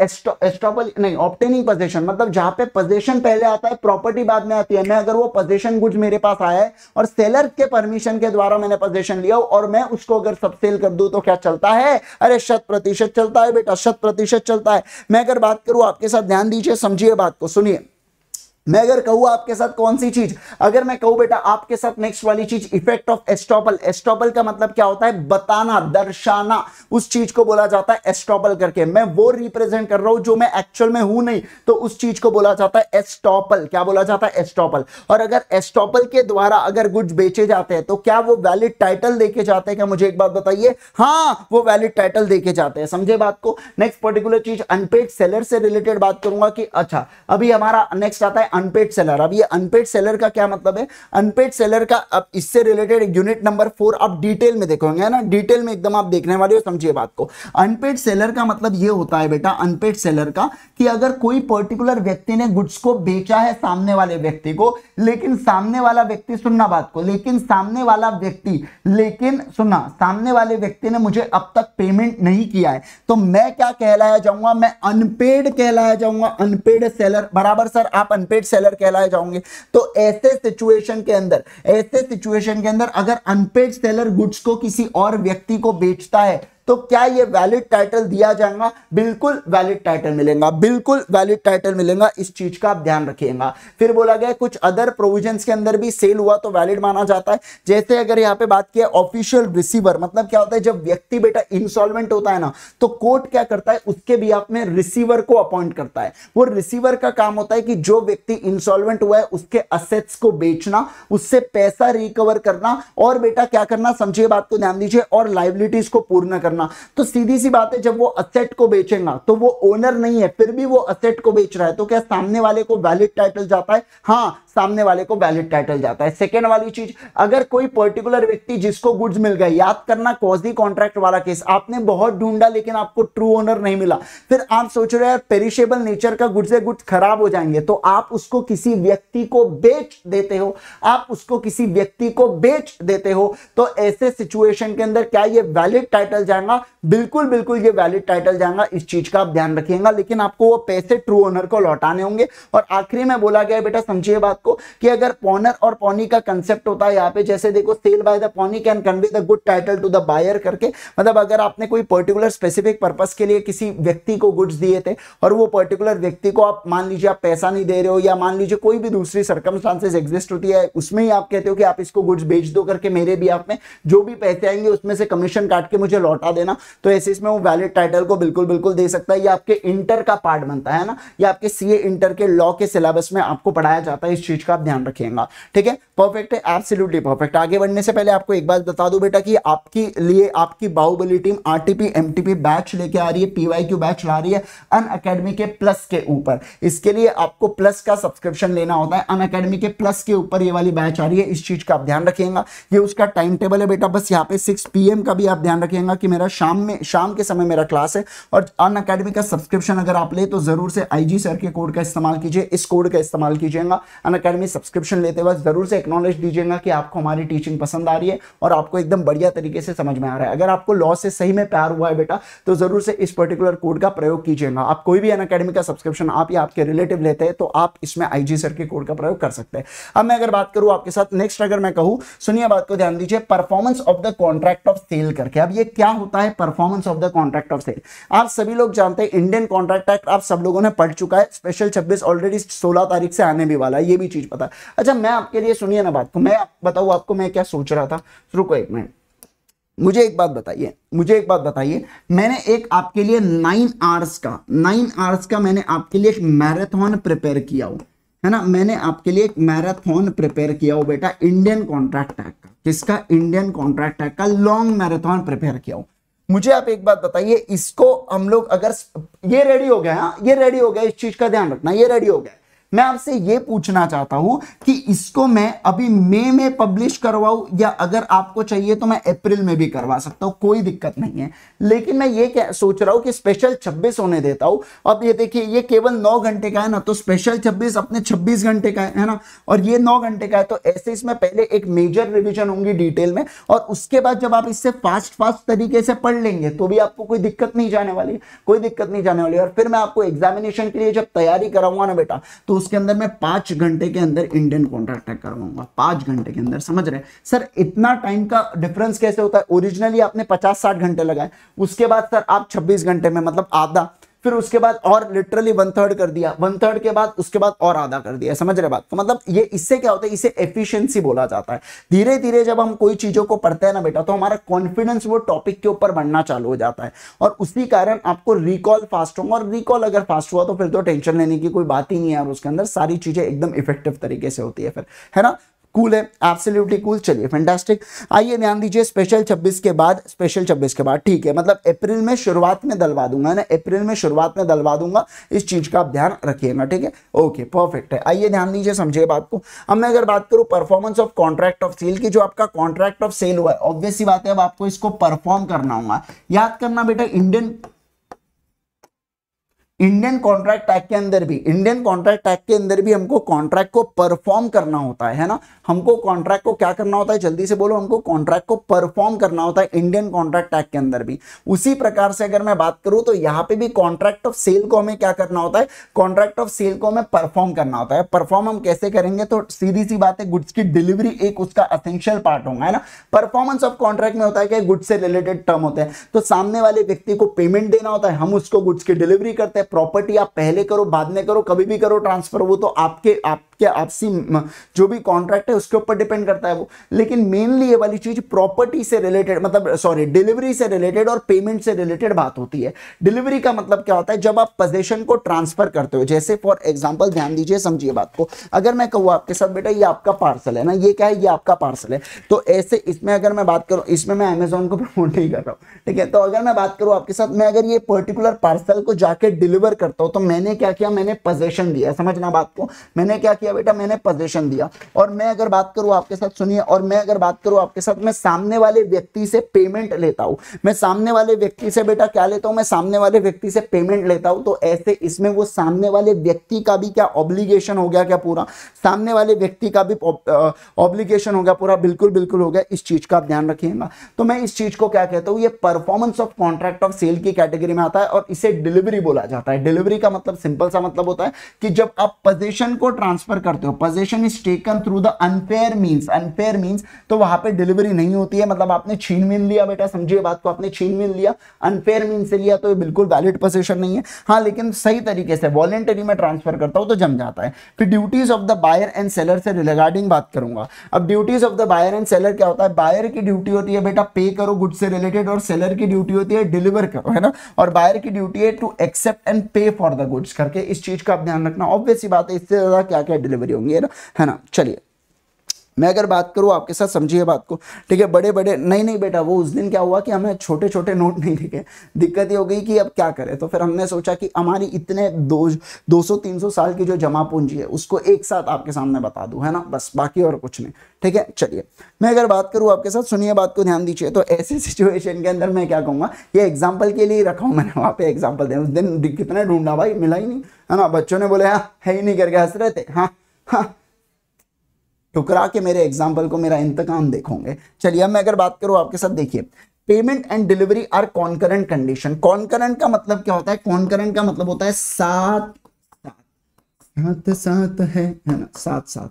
एस्टोपल नहीं ऑप्टेनिंग पोजेशन मतलब जहां पे पोजेशन पहले आता है प्रॉपर्टी बात में आती है मैं अगर वो पोजेशन गुड्स मेरे पास आया है और सेलर के परमिशन के द्वारा मैंने पोजेशन लिया और मैं उसको अगर सब सेल कर दू तो क्या चलता है अरे शत प्रतिशत चलता है बेटा शत प्रतिशत चलता है मैं अगर बात करूं आपके साथ ध्यान दीजिए समझिए बात को सुनिए मैं अगर कहूं आपके साथ कौन सी चीज अगर मैं कहूं बेटा आपके साथ नेक्स्ट वाली चीज इफेक्ट ऑफ एस्टॉपल एस्टॉपल का मतलब क्या होता है बताना दर्शाना उस चीज को बोला जाता है एस्टॉपल करके मैं वो रिप्रेजेंट कर रहा हूं जो मैं एक्चुअल में हूं नहीं तो उस चीज को बोला जाता है एस्टॉपल क्या बोला जाता है एस्टॉपल और अगर एस्टॉपल के द्वारा अगर गुड्स बेचे जाते हैं तो क्या वो वैलिड टाइटल देके जाते हैं क्या मुझे एक बात बताइए हाँ वो वैलिड टाइटल देके जाते हैं समझे बात को नेक्स्ट पर्टिकुलर चीज अनपेड सेलर से रिलेटेड बात करूंगा कि अच्छा अभी हमारा नेक्स्ट आता है अनपेड सेलर अब ये अनपेड सेलर का क्या मतलब है अनपेड सेलर का अब इससे रिलेटेड यूनिट नंबर फोर आप डिटेल में देखोगे ना डिटेल में एकदम आप देखने वाले हो समझिए बात को अनपेड सेलर का मतलब ये होता है बेटा अनपेड सेलर का कि अगर कोई पर्टिकुलर व्यक्ति ने गुड्स को बेचा है सामने वाले व्यक्ति को लेकिन सामने वाला व्यक्ति सुनना बात को लेकिन सामने वाला व्यक्ति लेकिन सुनना सामने वाले व्यक्ति ने मुझे अब तक पेमेंट नहीं किया है तो मैं क्या कहलाया जाऊंगा मैं अनपेड कहलाया जाऊंगा अनपेड सेलर बराबर सर आप अनपेड सेलर कहलाए जाऊंगे तो ऐसे सिचुएशन के अंदर ऐसे सिचुएशन के अंदर अगर अनपेड सेलर गुड्स को किसी और व्यक्ति को बेचता है तो क्या ये वैलिड टाइटल दिया जाएगा बिल्कुल वैलिड टाइटल मिलेगा बिल्कुल वैलिड टाइटल मिलेगा इस चीज का आप ध्यान रखिएगा फिर बोला गया कुछ अदर प्रोविजन के अंदर भी सेल हुआ तो वैलिड माना जाता है जैसे अगर यहाँ पे बात किया ऑफिशियल रिसीवर मतलब क्या होता है जब व्यक्ति बेटा इंस्टॉलमेंट होता है ना तो कोर्ट क्या करता है उसके भी आप में रिसीवर को अपॉइंट करता है वो रिसीवर का काम होता है कि जो व्यक्ति इंस्टॉलमेंट हुआ है उसके असेट्स को बेचना उससे पैसा रिकवर करना और बेटा क्या करना समझिए बात को ध्यान दीजिए और लाइबिलिटीज को पूर्ण करना करना तो सीधी सी बात है जब वो असेट को बेचेगा तो वो ओनर नहीं है फिर भी वो असेट को बेच रहा है तो क्या सामने वाले को वैलिड टाइटल जाता है हाँ सामने वाले को वैलिड टाइटल जाता है सेकेंड वाली चीज अगर कोई पर्टिकुलर व्यक्ति जिसको गुड्स मिल गए याद करना कॉजी कॉन्ट्रैक्ट वाला केस आपने बहुत ढूंढा लेकिन आपको ट्रू ओनर नहीं मिला फिर आप सोच रहे हैं पेरिशेबल नेचर का गुड्स है गुड्स खराब हो जाएंगे तो आप उसको किसी व्यक्ति को बेच देते हो आप उसको किसी व्यक्ति को बेच देते हो तो ऐसे सिचुएशन के अंदर क्या ये वैलिड टाइटल जाएगा जाएगा बिल्कुल बिल्कुल ये वैलिड टाइटल जाएगा इस चीज का आप ध्यान रखिएगा लेकिन आपको वो पैसे ट्रू ओनर को लौटाने होंगे और आखिरी में बोला गया बेटा समझिए बात को कि अगर पोनर और पोनी का कंसेप्ट होता है यहाँ पे जैसे देखो sale by the pawnee can convey the good title to the buyer करके मतलब अगर आपने कोई पर्टिकुलर स्पेसिफिक पर्पज के लिए किसी व्यक्ति को गुड्स दिए थे और वो पर्टिकुलर व्यक्ति को आप मान लीजिए आप पैसा नहीं दे रहे हो या मान लीजिए कोई भी दूसरी सर्कमस्टांसेस एग्जिस्ट होती है उसमें ही आप कहते हो कि आप इसको गुड्स बेच दो करके मेरे भी आप में जो भी पैसे आएंगे उसमें से कमीशन काट के मुझे लौटा देना तो ऐसे इसमें वो वैलिड टाइटल को बिल्कुल बिल्कुल दे सकता है ये आपके इंटर का पार्ट बनता है ना ये आपके सी इंटर के लॉ के सिलेबस में आपको पढ़ाया जाता है इस चीज का आप ध्यान रखिएगा ठीक है परफेक्ट है एब्सोल्यूटली परफेक्ट आगे बढ़ने से पहले आपको एक बात बता दू बेटा कि आपके लिए आपकी Baahubali team RTP MTP batch लेके आ रही है पीवाई बैच ला रही है अन अकेडमी के प्लस के ऊपर इसके लिए आपको प्लस का सब्सक्रिप्शन लेना होता है अन अकेडमी के प्लस के ऊपर ये वाली बैच आ रही है इस चीज का आप ध्यान रखिएगा ये उसका टाइम टेबल है बेटा बस यहाँ पे सिक्स पी का भी आप ध्यान रखिएगा कि मेरा शाम में शाम के समय मेरा क्लास है और अन अकेडमी का सब्सक्रिप्शन अगर आप ले तो ज़रूर से आई सर के कोड का इस्तेमाल कीजिए इस कोड का इस्तेमाल कीजिएगा अन अकेडमी सब्सक्रिप्शन लेते वक्त ज़रूर से एक्नोलेज दीजिएगा कि आपको हमारी टीचिंग पसंद आ रही है और आपको एकदम बढ़िया तरीके से समझ में आ रहा है अगर आपको लॉ से सही में प्यार हुआ है बेटा तो ज़रूर से इस पर्टिकुलर कोड का प्रयोग कीजिएगा आप कोई भी अन अकेडमी का सब्सक्रिप्शन आप या आपके रिलेटिव लेते हैं तो आप इसमें आई सर के कोड का प्रयोग कर सकते हैं अब मैं अगर बात करूँ आपके साथ नेक्स्ट अगर मैं कहूँ सुनिए बात को ध्यान दीजिए performance of the contract of sale करके अब ये क्या होता है performance of the contract of sale आप सभी लोग जानते हैं इंडियन कॉन्ट्रैक्ट एक्ट आप सब लोगों ने पढ़ चुका है स्पेशल छब्बीस ऑलरेडी सोलह तारीख से आने भी वाला है ये भी चीज पता है अच्छा मैं आपके लिए सुनिए ना बात को मैं बताऊँ आपको मैं क्या सोच रहा था रुको एक मिनट मुझे एक बात बताइए मुझे एक बात बताइए मैंने एक आपके लिए नाइन आवर्स का नाइन आवर्स का मैंने आपके लिए एक मैराथन प्रिपेयर किया हो है ना मैंने आपके लिए एक मैराथन प्रिपेयर किया हो बेटा इंडियन कॉन्ट्रैक्ट एक्ट का किसका इंडियन कॉन्ट्रैक्ट एक्ट का लॉन्ग मैराथन प्रिपेयर किया हो मुझे आप एक बात बताइए इसको हम लोग अगर ये रेडी हो गया हाँ, ये रेडी हो गया इस चीज का ध्यान रखना ये रेडी हो गया मैं आपसे ये पूछना चाहता हूं कि इसको मैं अभी मई में पब्लिश करवाऊ या अगर आपको चाहिए तो मैं अप्रैल में भी करवा सकता हूं कोई दिक्कत नहीं है लेकिन मैं ये क्या सोच रहा हूं कि स्पेशल 26 होने देता हूं अब ये देखिए ये केवल 9 घंटे का है ना तो स्पेशल 26 अपने 26 घंटे का है ना और ये 9 घंटे का है तो ऐसे इसमें पहले एक मेजर रिविजन होंगी डिटेल में और उसके बाद जब आप इससे फास्ट फास्ट तरीके से पढ़ लेंगे तो भी आपको कोई दिक्कत नहीं जाने वाली कोई दिक्कत नहीं जाने वाली और फिर मैं आपको एग्जामिनेशन के लिए जब तैयारी कराऊंगा ना बेटा तो उसके अंदर मैं पांच घंटे के अंदर इंडियन कॉन्ट्रैक्ट करवाऊंगा पांच घंटे के अंदर समझ रहे सर इतना टाइम का डिफरेंस कैसे होता है ओरिजिनली आपने पचास साठ घंटे लगाए उसके बाद सर आप छब्बीस घंटे में मतलब आधा फिर उसके बाद और लिटरली वन थर्ड कर दिया वन थर्ड के बाद उसके बाद और आधा कर दिया समझ रहे बात तो मतलब ये इससे क्या होता है इसे एफिशिएंसी बोला जाता है धीरे धीरे जब हम कोई चीज़ों को पढ़ते हैं ना बेटा तो हमारा कॉन्फिडेंस वो टॉपिक के ऊपर बढ़ना चालू हो जाता है और उसी कारण आपको रिकॉल फास्ट होगा और रिकॉल अगर फास्ट हुआ तो फिर तो टेंशन लेने की कोई बात ही नहीं है और उसके अंदर सारी चीज़ें एकदम इफेक्टिव तरीके से होती है फिर है ना कूल है एब्सोल्युटली कूल चलिए फैंटास्टिक आइए ध्यान दीजिए स्पेशल 26 के बाद स्पेशल 26 के बाद ठीक है मतलब अप्रैल में शुरुआत में दलवा दूंगा ना अप्रैल में शुरुआत में दलवा दूंगा इस चीज़ का आप ध्यान रखिएगा ठीक है ओके परफेक्ट है आइए ध्यान दीजिए समझिए बात को अब मैं अगर बात करूं performance of contract of sale की जो आपका कॉन्ट्रैक्ट ऑफ सेल हुआ है ऑब्वियसली बात है अब आपको इसको परफॉर्म करना होगा याद करना बेटा इंडियन इंडियन कॉन्ट्रैक्ट एक्ट के अंदर भी इंडियन कॉन्ट्रैक्ट एक्ट के अंदर भी हमको कॉन्ट्रैक्ट को परफॉर्म करना होता है है ना हमको कॉन्ट्रैक्ट को क्या करना होता है जल्दी से बोलो हमको कॉन्ट्रैक्ट को परफॉर्म करना होता है इंडियन कॉन्ट्रैक्ट एक्ट के अंदर भी उसी प्रकार से अगर मैं बात करूं तो यहाँ पे भी कॉन्ट्रैक्ट ऑफ सेल को हमें क्या करना होता है कॉन्ट्रैक्ट ऑफ सेल को हमें परफॉर्म करना होता है परफॉर्म हम कैसे करेंगे तो सीधी सी बात है गुड्स की डिलीवरी एक उसका असेंशियल पार्ट होगा है ना परफॉर्मेंस ऑफ कॉन्ट्रैक्ट में होता है कि गुड्स से रिलेटेड टर्म होते हैं तो सामने वाले व्यक्ति को पेमेंट देना होता है हम उसको गुड्स की डिलीवरी करते हैं प्रॉपर्टी आप पहले करो बाद में करो कभी भी करो ट्रांसफर वो तो आपके आप के आपसी जो भी कॉन्ट्रैक्ट है उसके ऊपर डिपेंड करता है वो लेकिन मेनली ये वाली चीज प्रॉपर्टी से रिलेटेड मतलब सॉरी डिलीवरी से रिलेटेड और पेमेंट से रिलेटेड बात होती है डिलीवरी का मतलब क्या होता है जब आप पोजेशन को ट्रांसफर करते हो जैसे फॉर एग्जाम्पल ध्यान दीजिए समझिए बात को अगर मैं कहूँ आपके साथ बेटा ये आपका पार्सल है ना ये क्या है ये आपका पार्सल है तो ऐसे इसमें अगर मैं बात करूँ इसमें मैं अमेजोन को प्रमोट नहीं कर रहा हूँ ठीक है तो अगर मैं बात करूँ आपके साथ मैं अगर ये पर्टिकुलर पार्सल को जाके डिलीवर करता हूँ तो मैंने क्या किया मैंने पोजेशन दिया समझना बात को मैंने क्या किया किया बेटा मैंने पोजिशन दिया और मैं अगर बात करूं आपके साथ सुनिए और मैं अगर बात करूं आपके साथ मैं सामने वाले व्यक्ति से पेमेंट लेता हूं मैं सामने वाले व्यक्ति से बेटा क्या लेता हूं मैं सामने वाले व्यक्ति से पेमेंट लेता हूं तो ऐसे इसमें वो सामने वाले व्यक्ति का भी क्या ऑब्लिगेशन हो गया क्या पूरा सामने वाले व्यक्ति का भी ऑब्लिगेशन हो गया पूरा बिल्कुल बिल्कुल हो गया इस चीज का ध्यान रखिएगा तो मैं इस चीज को क्या कहता हूँ ये performance of contract of sale की कैटेगरी में आता है और इसे डिलीवरी बोला जाता है डिलीवरी का मतलब सिंपल सा मतलब होता है कि जब आप पोजिशन को ट्रांसफर रेफर करते हो possession is taken through the unfair means unfair means तो वहां पे डिलीवरी नहीं होती है मतलब आपने छीन मिन लिया बेटा समझिए बात को आपने छीन मिन लिया अनफेयर मीन से लिया तो ये बिल्कुल वैलिड पोजेशन नहीं है हाँ लेकिन सही तरीके से वॉलेंटरी में ट्रांसफर करता हूँ तो जम जाता है फिर duties of the buyer and seller से रिगार्डिंग बात करूंगा अब duties of the buyer and seller क्या होता है बायर की ड्यूटी होती है बेटा पे करो गुड से रिलेटेड और सेलर की ड्यूटी होती है डिलीवर करो है ना और बायर की ड्यूटी है to accept and pay for the goods करके इस चीज का आप ध्यान रखना ऑब्वियस बात है इससे ज्यादा क्या क्या डिलीवरी होंगी है ना है ना चलिए मैं अगर बात करूँ आपके साथ समझिए बात को ठीक है बड़े बड़े नहीं नहीं बेटा वो उस दिन क्या हुआ कि हमें छोटे छोटे नोट नहीं दिखे दिक्कत ये हो गई कि अब क्या करें तो फिर हमने सोचा कि हमारी इतने दो दो सौ तीन सौ साल की जो जमा पूंजी है उसको एक साथ आपके सामने बता दूँ है ना बस बाकी और कुछ नहीं ठीक है चलिए मैं अगर बात करूँ आपके साथ सुनिए बात को ध्यान दीजिए तो ऐसे सिचुएशन के अंदर मैं क्या कहूँगा ये एग्जाम्पल के लिए रखा हूँ मैंने वहाँ पे एग्जाम्पल दें उस दिन कितने ढूंढा भाई मिला ही नहीं है ना बच्चों ने बोले हाँ है ही नहीं करके हंस रहे थे हाँ हाँ ठुकरा के मेरे एग्जाम्पल को मेरा इंतकाम देखोगे चलिए अब मैं अगर बात करूँ आपके साथ देखिए payment and delivery are concurrent condition concurrent का मतलब क्या होता है कॉन्करेंट का मतलब होता है सात साथ साथ है ना साथ साथ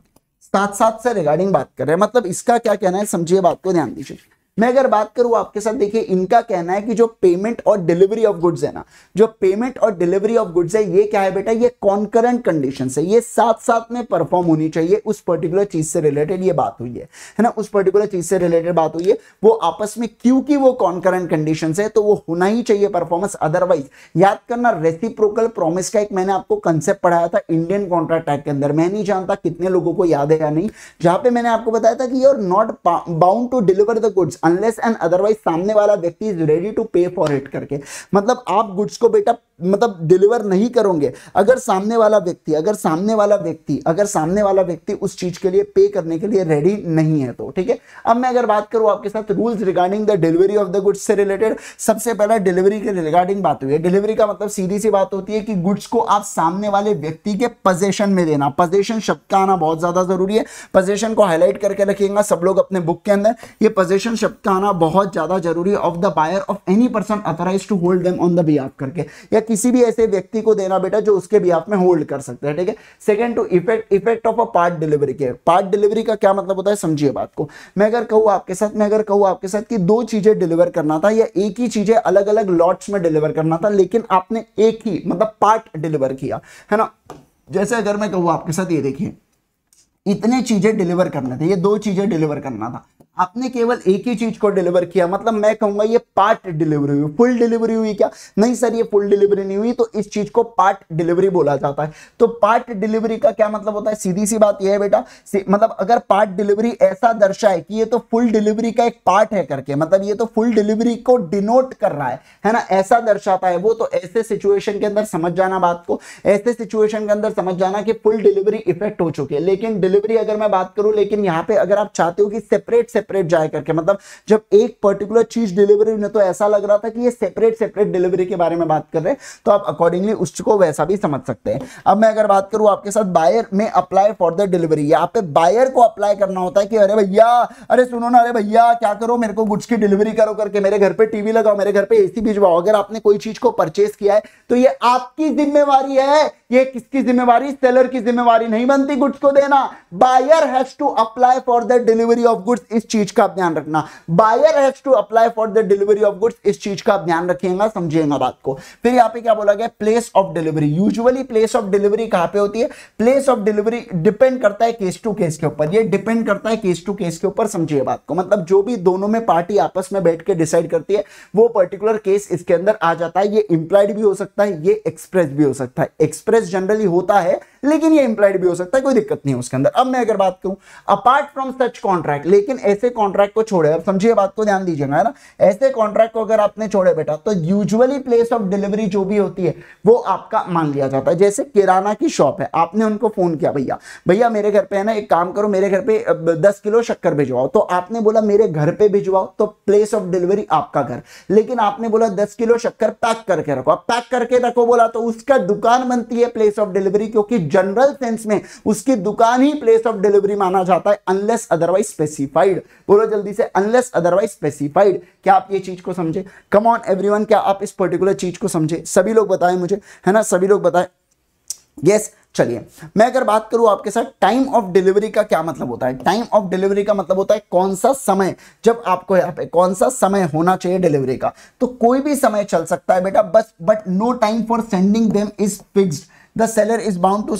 साथ साथ से रिगार्डिंग बात कर रहे हैं मतलब इसका क्या कहना है समझिए बात को ध्यान दीजिए मैं अगर बात करूं आपके साथ देखिए इनका कहना है कि जो पेमेंट और डिलीवरी ऑफ गुड्स है ना जो पेमेंट और डिलीवरी ऑफ गुड्स है ये क्या है बेटा ये कॉन्करेंट कंडीशन है ये साथ साथ में परफॉर्म होनी चाहिए उस पर्टिकुलर चीज से रिलेटेड ये बात हुई है है ना उस पर्टिकुलर चीज से रिलेटेड बात हुई है वो आपस में क्योंकि वो कॉन्करेंट कंडीशन है तो वो होना ही चाहिए परफॉर्मेंस अदरवाइज याद करना रेसिप्रोकल प्रोमिस का एक मैंने आपको कंसेप्ट पढ़ाया था इंडियन कॉन्ट्रैक्ट एक्ट के अंदर मैं नहीं जानता कितने लोगों को याद है या नहीं जहां पर मैंने आपको बताया था कि you're not bound to deliver the goods unless and otherwise सामने वाला व्यक्ति is ready to pay for it करके मतलब आप गुड्स को बेटा मतलब डिलीवर नहीं करोगे अगर सामने वाला व्यक्ति अगर सामने वाला व्यक्ति अगर सामने वाला व्यक्ति उस चीज के लिए पे करने के लिए रेडी नहीं है तो ठीक है अब मैं अगर बात करूं आपके साथ rules regarding the delivery of the goods से रिलेटेड सबसे पहला डिलीवरी के रिगार्डिंग बात हुई है डिलीवरी का मतलब सीधी सी बात होती है कि गुड्स को आप सामने वाले व्यक्ति के पजेशन में देना पजेशन शब्द का आना बहुत ज्यादा जरूरी है पजेशन को हाईलाइट करके रखिएगा सब लोग अपने बुक के अंदर ये पजेशन शब्द का आना बहुत ज्यादा जरूरी है of the buyer of any person authorize to hold them on the be करके या किसी भी ऐसे व्यक्ति को देना बेटा जो उसके भी आप में होल्ड कर सकते हैं ठीक है second to effect effect of a part delivery के पार्ट डिलीवरी का क्या मतलब होता है समझिए बात को मैं अगर कहूँ आपके साथ मैं अगर कहूँ आपके साथ कि दो चीजें डिलीवर करना था या एक ही चीजें अलग अलग लॉट्स में डिलीवर करना था लेकिन आपने एक ही मतलब पार्ट डिलीवर किया है ना जैसे अगर मैं कहूँ आपके साथ ये देखिए इतने चीजें डिलीवर करना थे ये दो चीजें डिलीवर करना था आपने केवल एक ही चीज को डिलीवर किया मतलब मैं कहूंगा ये पार्ट डिलीवरी हुई फुल डिलीवरी हुई क्या नहीं सर ये फुल डिलीवरी नहीं हुई तो इस चीज को पार्ट डिलीवरी बोला जाता है तो पार्ट डिलीवरी का क्या मतलब होता है सीधी सी बात ये है बेटा मतलब अगर पार्ट डिलीवरी ऐसा दर्शाए कि ये तो फुल डिलीवरी का एक पार्ट है करके मतलब ये तो फुल डिलीवरी को डिनोट कर रहा है है ना ऐसा दर्शाता है वो तो ऐसे सिचुएशन के अंदर समझ जाना बात को ऐसे सिचुएशन के अंदर समझ जाना कि फुल डिलीवरी इफेक्ट हो चुकी है लेकिन डिलीवरी अगर मैं बात करूं लेकिन यहाँ पे अगर आप चाहते हो कि सेपरेट सेपरेट सेपरेट जाए करके मतलब जब एक पर्टिकुलर चीज डिलीवरी हुई तो ऐसा लग रहा था कि ये सेपरेट सेपरेट डिलीवरी के बारे में बात कर रहे हैं तो आप अकॉर्डिंगली उसको वैसा भी समझ सकते हैं अब मैं अगर बात करूं आपके साथ बायर में अप्लाई फॉर द डिलीवरी यहाँ पे बायर को अप्लाई करना होता है कि अरे भैया अरे सुनो ना अरे भैया क्या करो मेरे को गुड्स की डिलीवरी करो करके मेरे घर पर टीवी लगाओ मेरे घर पर ए भिजवाओ अगर आपने कोई चीज को परचेस किया है तो ये आपकी जिम्मेवारी है ये किसकी जिम्मेवारी सेलर की जिम्मेवारी नहीं बनती गुड्स को देना buyer has to apply for the delivery of goods इस चीज का ध्यान रखना buyer has to apply for the delivery of goods इस चीज का ध्यान रखिएगा समझिएगा बात को फिर यहाँ पे क्या बोला गया place of delivery usually place of delivery कहाँ पे होती है प्लेस ऑफ डिलीवरी डिपेंड करता है केस टू केस के ऊपर ये डिपेंड करता है केस टू केस के ऊपर समझिए बात को मतलब जो भी दोनों में पार्टी आपस में बैठ के डिसाइड करती है वो पर्टिकुलर केस इसके अंदर आ जाता है ये इंप्लाइड भी हो सकता है ये एक्सप्रेस भी हो सकता है एक्सप्रेस एवरेज जनरली होता है लेकिन ये इंप्लाइड भी हो सकता है कोई दिक्कत नहीं है उसके अंदर अब मैं अगर बात करूं अपार्ट फ्रॉम सच कॉन्ट्रैक्ट लेकिन ऐसे कॉन्ट्रैक्ट को छोड़े अब समझिए बात को ध्यान दीजिएगा ना ऐसे कॉन्ट्रैक्ट को अगर आपने छोड़े बेटा तो यूजुअली प्लेस ऑफ डिलीवरी जो भी होती है वो आपका मान लिया जाता है जैसे किराना की शॉप है आपने उनको फोन किया भैया भैया मेरे घर पे है ना एक काम करो मेरे घर पे दस किलो शक्कर भिजवाओ तो आपने बोला मेरे घर पे भिजवाओ तो प्लेस ऑफ डिलीवरी आपका घर लेकिन आपने बोला दस किलो शक्कर पैक करके रखो पैक करके रखो बोला तो उसका दुकान बनती है है प्लेस ऑफ डिलीवरी क्योंकि जनरल सेंस में उसकी दुकान ही प्लेस ऑफ डिलीवरी माना जाता है अनलेस अदरवाइज स्पेसिफाइड बोलो जल्दी से अनलेस अदरवाइज स्पेसिफाइड क्या आप ये चीज को समझे कम ऑन एवरी क्या आप इस पर्टिकुलर चीज को समझे सभी लोग बताएं मुझे है ना सभी लोग बताएं यस yes, चलिए मैं अगर बात करूं आपके साथ टाइम ऑफ डिलीवरी का क्या मतलब होता है टाइम ऑफ डिलीवरी का मतलब होता है कौन सा समय जब आपको यहाँ पे कौन सा समय होना चाहिए डिलीवरी का तो कोई भी समय चल सकता है बेटा बस but no time for sending them is fixed the seller is bound to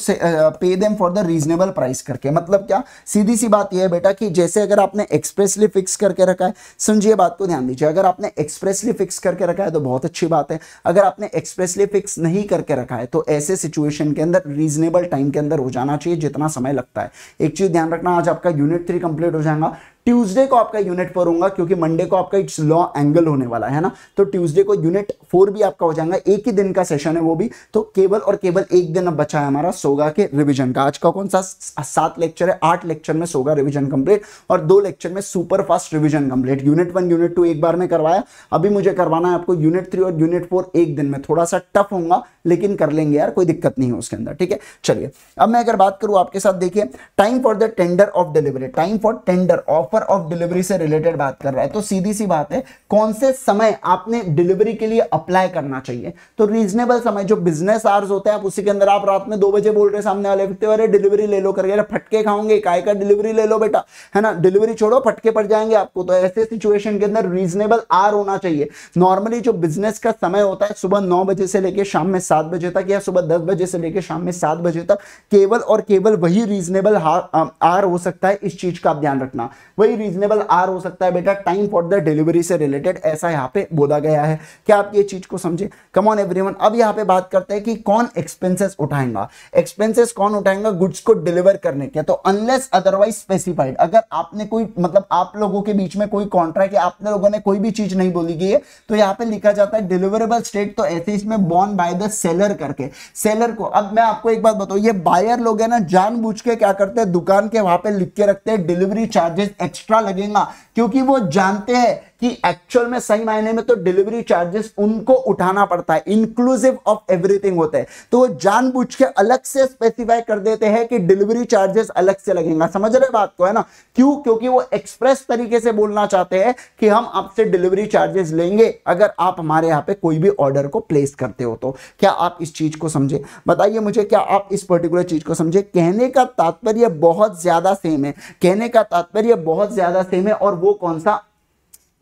pay them for the reasonable price करके मतलब क्या सीधी सी बात यह है बेटा कि जैसे अगर आपने एक्सप्रेसली फिक्स करके रखा है समझिए बात को ध्यान दीजिए अगर आपने एक्सप्रेसली फिक्स करके रखा है तो बहुत अच्छी बात है अगर आपने एक्सप्रेसली फिक्स नहीं करके रखा है तो ऐसे सिचुएशन के अंदर रीजनेबल टाइम के अंदर हो जाना चाहिए जितना समय लगता है एक चीज ध्यान रखना आज आपका यूनिट थ्री कंप्लीट हो जाएगा ट्यूसडे को आपका यूनिट फोर होगा क्योंकि मंडे को आपका इट्स लॉ एंगल होने वाला है ना तो ट्यूसडे को यूनिट फोर भी आपका हो जाएगा एक ही दिन का सेशन है वो भी तो केवल और केवल एक दिन अब बचा है हमारा सोगा के रिविजन का आज का कौन सा सात लेक्चर है आठ लेक्चर में सोगा रिविजन कंप्लीट और दो लेक्चर में super fast revision complete unit one unit two एक बार में करवाया अभी मुझे करवाना है आपको यूनिट थ्री और यूनिट फोर एक दिन में थोड़ा सा टफ होगा लेकिन कर लेंगे यार कोई दिक्कत नहीं है उसके अंदर ठीक है चलिए अब मैं अगर बात करूं आपके साथ देखिए time for the tender of delivery time for tender of transfer of delivery से रिलेटेड बात कर रहा है तो सीधी सी बात है कौन से समय आपने डिलीवरी के लिए अप्लाई करना चाहिए तो रीजनेबल समय जो बिजनेस आवर्स होते हैं आप उसी के अंदर आप रात में दो बजे बोल रहे सामने वाले व्यक्ति अरे डिलीवरी ले लो करके अरे फटके खाओगे काय का डिलीवरी ले लो बेटा है ना डिलीवरी छोड़ो फटके पड़ जाएंगे आपको तो ऐसे सिचुएशन के अंदर रीजनेबल आर होना चाहिए नॉर्मली जो बिजनेस का समय होता है सुबह नौ बजे से लेकर शाम में सात बजे तक या सुबह दस बजे से लेकर शाम में सात बजे तक केवल और केवल वही रीजनेबल आर हो सकता है इस चीज का आप ध्यान रखना वो वही रीजनेबल आर हो सकता है बेटा टाइम फॉर द डिलीवरी से रिलेटेड ऐसा यहाँ पे बोला गया है क्या आप ये चीज को समझे कमॉन एवरीवन अब यहाँ पे बात करते हैं कि कौन एक्सपेंसेस उठाएंगा एक्सपेंसेस कौन उठाएंगा गुड्स को डिलीवर करने के तो अनलेस अदरवाइज स्पेसिफाइड अगर आपने कोई मतलब आप लोगों के बीच में कोई कॉन्ट्रैक्ट या आपने लोगों ने कोई भी चीज नहीं बोली गई है तो यहाँ पे लिखा जाता है डिलीवरेबल स्टेट तो ऐसे इसमें बॉर्न बाय द सेलर करके सेलर को अब मैं आपको एक बात बताऊँ ये बायर लोग है ना जान के क्या करते हैं दुकान के वहां पर लिख के रखते हैं डिलीवरी चार्जेस एक्स्ट्रा लगेगा क्योंकि वो जानते हैं कि एक्चुअल में सही मायने में तो डिलीवरी चार्जेस उनको उठाना पड़ता है इंक्लूसिव ऑफ एवरीथिंग होता है तो वो जानबूझ के अलग से स्पेसिफाई कर देते हैं कि डिलीवरी चार्जेस अलग से लगेगा समझ रहे बात को है ना क्यों क्योंकि वो एक्सप्रेस तरीके से बोलना चाहते हैं कि हम आपसे डिलीवरी चार्जेस लेंगे अगर आप हमारे यहाँ पे कोई भी ऑर्डर को प्लेस करते हो तो क्या आप इस चीज को समझे बताइए मुझे क्या आप इस पर्टिकुलर चीज को समझे कहने का तात्पर्य बहुत ज्यादा सेम है कहने का तात्पर्य बहुत ज्यादा सेम है और वो कौन सा